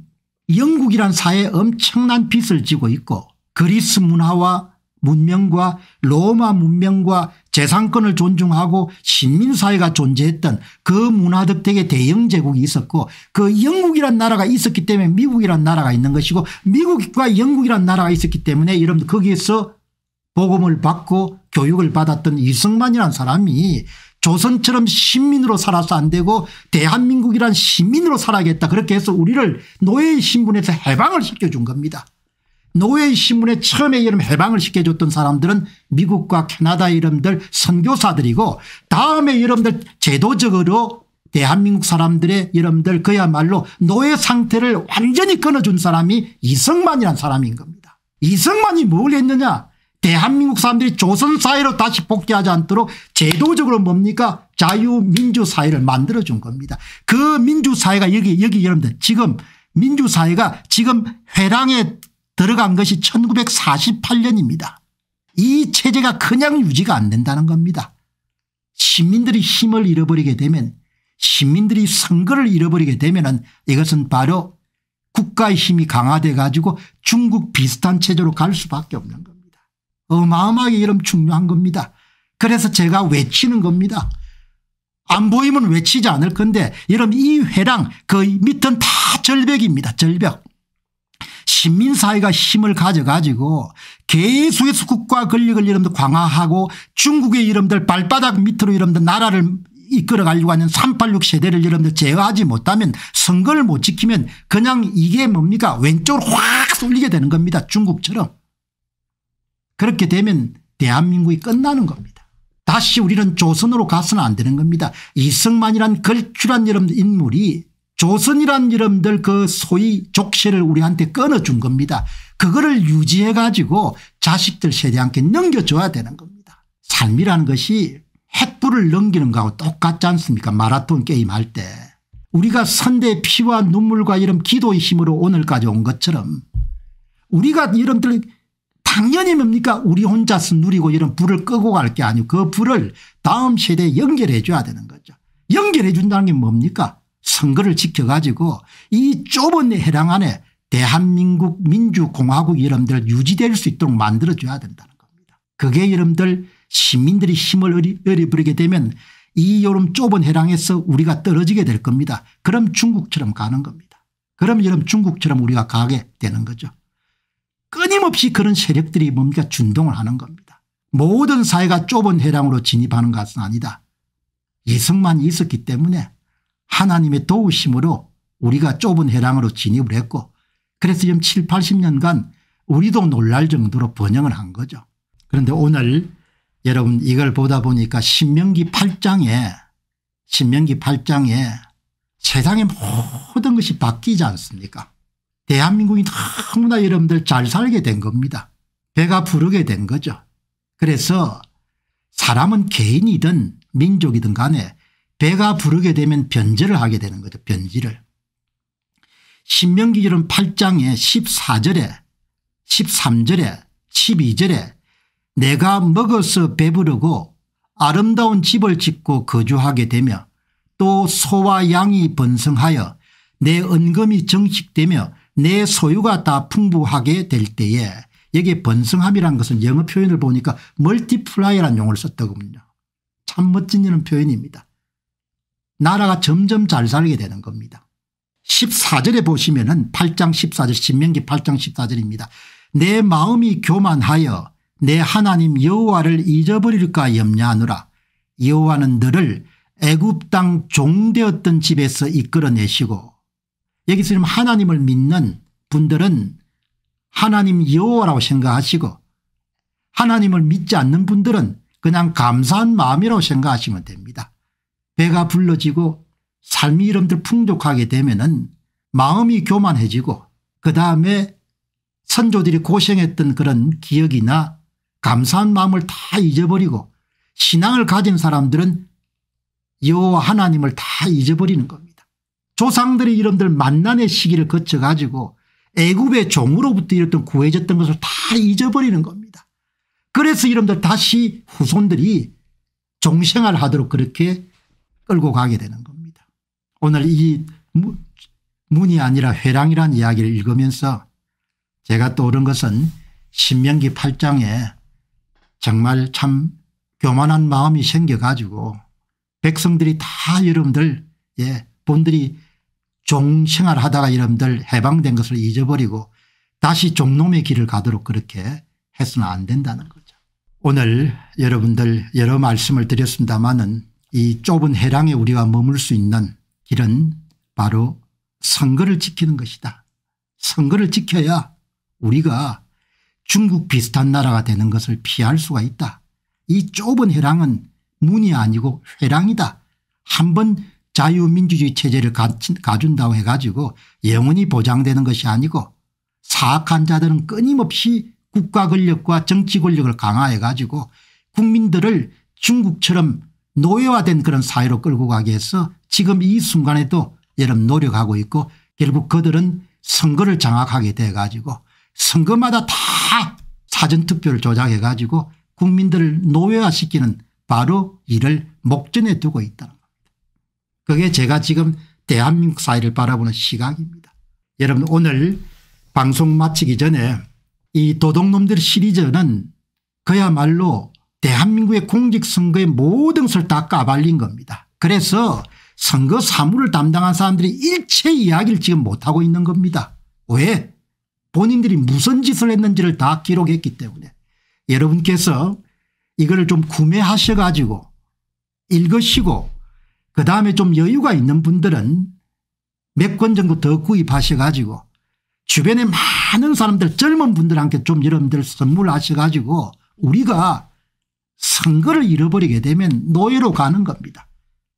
S1: 영국이란 사회에 엄청난 빚을 지고 있고 그리스 문화와 문명과 로마 문명과 재산권을 존중하고 시민사회가 존재했던 그 문화덕택의 대영제국이 있었고 그 영국이란 나라가 있었기 때문에 미국이란 나라가 있는 것이고 미국과 영국이란 나라가 있었기 때문에 여러분 거기에서 복음을 받고 교육을 받았던 이승만이란 사람이 조선처럼 신민으로 살아서 안 되고 대한민국이란 시민으로 살아야겠다 그렇게 해서 우리를 노예의 신분에서 해방을 시켜준 겁니다. 노예의 신분에 처음에 이름 해방을 시켜줬던 사람들은 미국과 캐나다 이름들 선교사들이고 다음에 이름들 제도적으로 대한민국 사람들의 이름들 그야말로 노예 상태를 완전히 끊어준 사람이 이승만이란 사람인 겁니다. 이승만이 뭘 했느냐 대한민국 사람들이 조선 사회로 다시 복귀하지 않도록 제도적으로 뭡니까 자유민주사회를 만들어준 겁니다. 그 민주사회가 여기 여기 여러분들 지금 민주사회가 지금 회랑에 들어간 것이 1948년입니다. 이 체제가 그냥 유지가 안 된다는 겁니다. 시민들이 힘을 잃어버리게 되면 시민들이 선거를 잃어버리게 되면 이것은 바로 국가의 힘이 강화돼 가지고 중국 비슷한 체제로 갈 수밖에 없는 겁니다. 어마어마하게 이름 중요한 겁니다. 그래서 제가 외치는 겁니다. 안 보이면 외치지 않을 건데 여러분 이 회랑 그 밑은 다 절벽입니다. 절벽. 시민사회가 힘을 가져가지고 계속해서 국가 권력을 이름도 강화하고 중국의 이름들 발바닥 밑으로 이름들 나라를 이끌어가려고 하는 386 세대를 여러분들 제어하지 못하면 선거를 못 지키면 그냥 이게 뭡니까 왼쪽으로 확 쏠리게 되는 겁니다. 중국처럼. 그렇게 되면 대한민국이 끝나는 겁니다. 다시 우리는 조선으로 가서는 안 되는 겁니다. 이승만이란 걸출한 여러분 인물이 조선이란 여러분들 그 소위 족쇄를 우리한테 끊어준 겁니다. 그거를 유지해 가지고 자식들 세대한테 넘겨줘야 되는 겁니다. 삶이라는 것이 핵불을 넘기는 거하고 똑같지 않습니까 마라톤 게임할 때. 우리가 선대의 피와 눈물과 이런 기도의 힘으로 오늘까지 온 것처럼 우리가 이런들 당연히 뭡니까 우리 혼자서 누리고 이런 불을 끄고 갈 게 아니고 그 불을 다음 세대에 연결해 줘야 되는 거죠. 연결해 준다는 게 뭡니까 선거를 지켜가지고 이 좁은 해당 안에 대한민국 민주공화국 여러분들 유지될 수 있도록 만들어줘야 된다는 겁니다. 그게 여러분들 시민들이 힘을 어리부리게 되면 이 여름 좁은 해랑에서 우리가 떨어지게 될 겁니다. 그럼 중국처럼 가는 겁니다. 그럼 여러분 중국처럼 우리가 가게 되는 거죠. 끊임없이 그런 세력들이 뭡니까 준동을 하는 겁니다. 모든 사회가 좁은 해량으로 진입하는 것은 아니다. 이성만 있었기 때문에 하나님의 도우심으로 우리가 좁은 해량으로 진입을 했고 그래서 지금 7, 80년간 우리도 놀랄 정도로 번영을 한 거죠. 그런데 오늘 여러분 이걸 보다 보니까 신명기 8장에 신명기 8장에 세상의 모든 것이 바뀌지 않습니까 대한민국이 너무나 여러분들 잘 살게 된 겁니다. 배가 부르게 된 거죠. 그래서 사람은 개인이든 민족이든 간에 배가 부르게 되면 변제를 하게 되는 거죠. 변지를. 신명기절은 8장에 14절에 13절에 12절에 내가 먹어서 배부르고 아름다운 집을 짓고 거주하게 되며 또 소와 양이 번성하여 내 은금이 정식되며 내 소유가 다 풍부하게 될 때에 여기에 번성함이란 것은 영어 표현을 보니까 멀티플라이라는 용어를 썼더군요. 참 멋진 이런 표현입니다. 나라가 점점 잘 살게 되는 겁니다. 14절에 보시면 은 8장 14절 신명기 8장 14절입니다. 내 마음이 교만하여 내 하나님 여호와를 잊어버릴까 염려하노라 여호와는 너를 애굽 땅 종되었던 집에서 이끌어내시고 여기서 지금 하나님을 믿는 분들은 하나님 여호와라고 생각하시고 하나님을 믿지 않는 분들은 그냥 감사한 마음이라고 생각하시면 됩니다. 배가 불러지고 삶이 이름들 풍족하게 되면 은 마음이 교만해지고 그 다음에 선조들이 고생했던 그런 기억이나 감사한 마음을 다 잊어버리고 신앙을 가진 사람들은 여호와 하나님을 다 잊어버리는 겁니다. 조상들의 이름들 만난의 시기를 거쳐가지고 애굽의 종으로부터 이랬던 구해졌던 것을 다 잊어버리는 겁니다. 그래서 이름들 다시 후손들이 종생활 하도록 그렇게 끌고 가게 되는 겁니다. 오늘 이 문이 아니라 회랑이란 이야기를 읽으면서 제가 떠오른 것은 신명기 8장에 정말 참 교만한 마음이 생겨가지고 백성들이 다 여러분들 예 본들이 종생활 하다가 여러분들 해방된 것을 잊어버리고 다시 종놈의 길을 가도록 그렇게 해서는 안 된다는 거죠. 오늘 여러분들 여러 말씀을 드렸습니다마는 이 좁은 해랑에 우리가 머물 수 있는 길은 바로 선거를 지키는 것이다. 선거를 지켜야 우리가 중국 비슷한 나라가 되는 것을 피할 수가 있다. 이 좁은 해랑은 문이 아니고 회랑이다. 한번 자유민주주의 체제를 가준다고 해가지고 영원히 보장되는 것이 아니고 사악한 자들은 끊임없이 국가 권력과 정치 권력을 강화해 가지고 국민들을 중국처럼 노예화된 그런 사회로 끌고 가기 위해서 지금 이 순간에도 여러분 노력하고 있고 결국 그들은 선거를 장악하게 돼 가지고 선거마다 다 사전투표를 조작해 가지고 국민들을 노예화시키는 바로 이를 목전에 두고 있다 그게 제가 지금 대한민국 사회를 바라보는 시각입니다. 여러분 오늘 방송 마치기 전에 이 도둑놈들 시리즈는 그야말로 대한민국의 공직선거의 모든 것을 다 까발린 겁니다. 그래서 선거 사무를 담당한 사람들이 일체 이야기를 지금 못하고 있는 겁니다. 왜? 본인들이 무슨 짓을 했는지를 다 기록했기 때문에 여러분께서 이거를 좀 구매하셔 가지고 읽으시고 그다음에 좀 여유가 있는 분들은 몇 권 정도 더 구입하셔 가지고 주변에 많은 사람들 젊은 분들한테 좀 여러분들 선물하셔 가지고 우리가 선거를 잃어버리게 되면 노예로 가는 겁니다.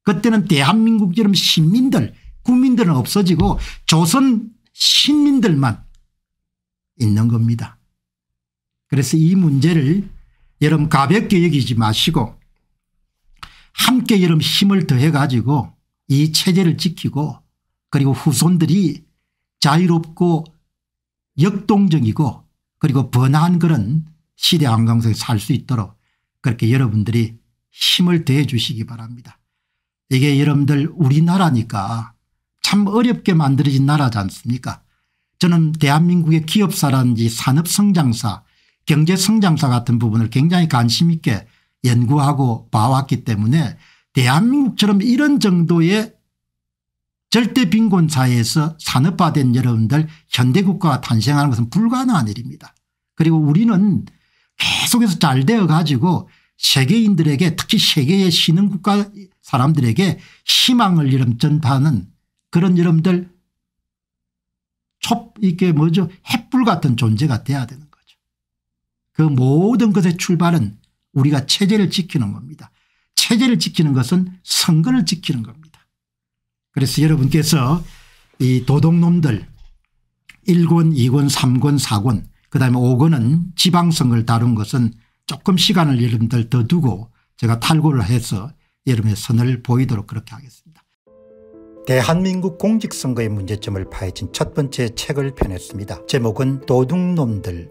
S1: 그때는 대한민국처럼 시민들 국민들은 없어지고 조선 신민들만 있는 겁니다. 그래서 이 문제를 여러분 가볍게 여기지 마시고 함께 여런 힘을 더해 가지고 이 체제를 지키고 그리고 후손들이 자유롭고 역동적이고 그리고 번화한 그런 시대 안강성에 살 수 있도록 그렇게 여러분들이 힘을 더해 주시기 바랍니다. 이게 여러분들 우리나라니까 참 어렵게 만들어진 나라지 않습니까 저는 대한민국의 기업사라든지 산업성장사 경제성장사 같은 부분을 굉장히 관심 있게 연구하고 봐왔기 때문에 대한민국처럼 이런 정도의 절대 빈곤 사회에서 산업화된 여러분들 현대국가가 탄생하는 것은 불가능한 일입니다. 그리고 우리는 계속해서 잘 되어 가지고 세계인들에게 특히 세계의 신흥국가 사람들에게 희망을 이름 전파하는 그런 여러분들 촛 이게 뭐죠 햇불 같은 존재가 돼야 되는 거죠. 그 모든 것의 출발은 우리가 체제를 지키는 겁니다. 체제를 지키는 것은 선거를 지키는 겁니다. 그래서 여러분께서 이 도둑놈들 1권 2권 3권 4권 그다음에 5권은 지방선거를 다룬 것은 조금 시간을 여러분들 더 두고 제가 탈고를 해서 여러분의 선을 보이도록 그렇게 하겠습니다. 대한민국 공직선거의 문제점을 파헤친 첫 번째 책을 펴냈습니다. 제목은 도둑놈들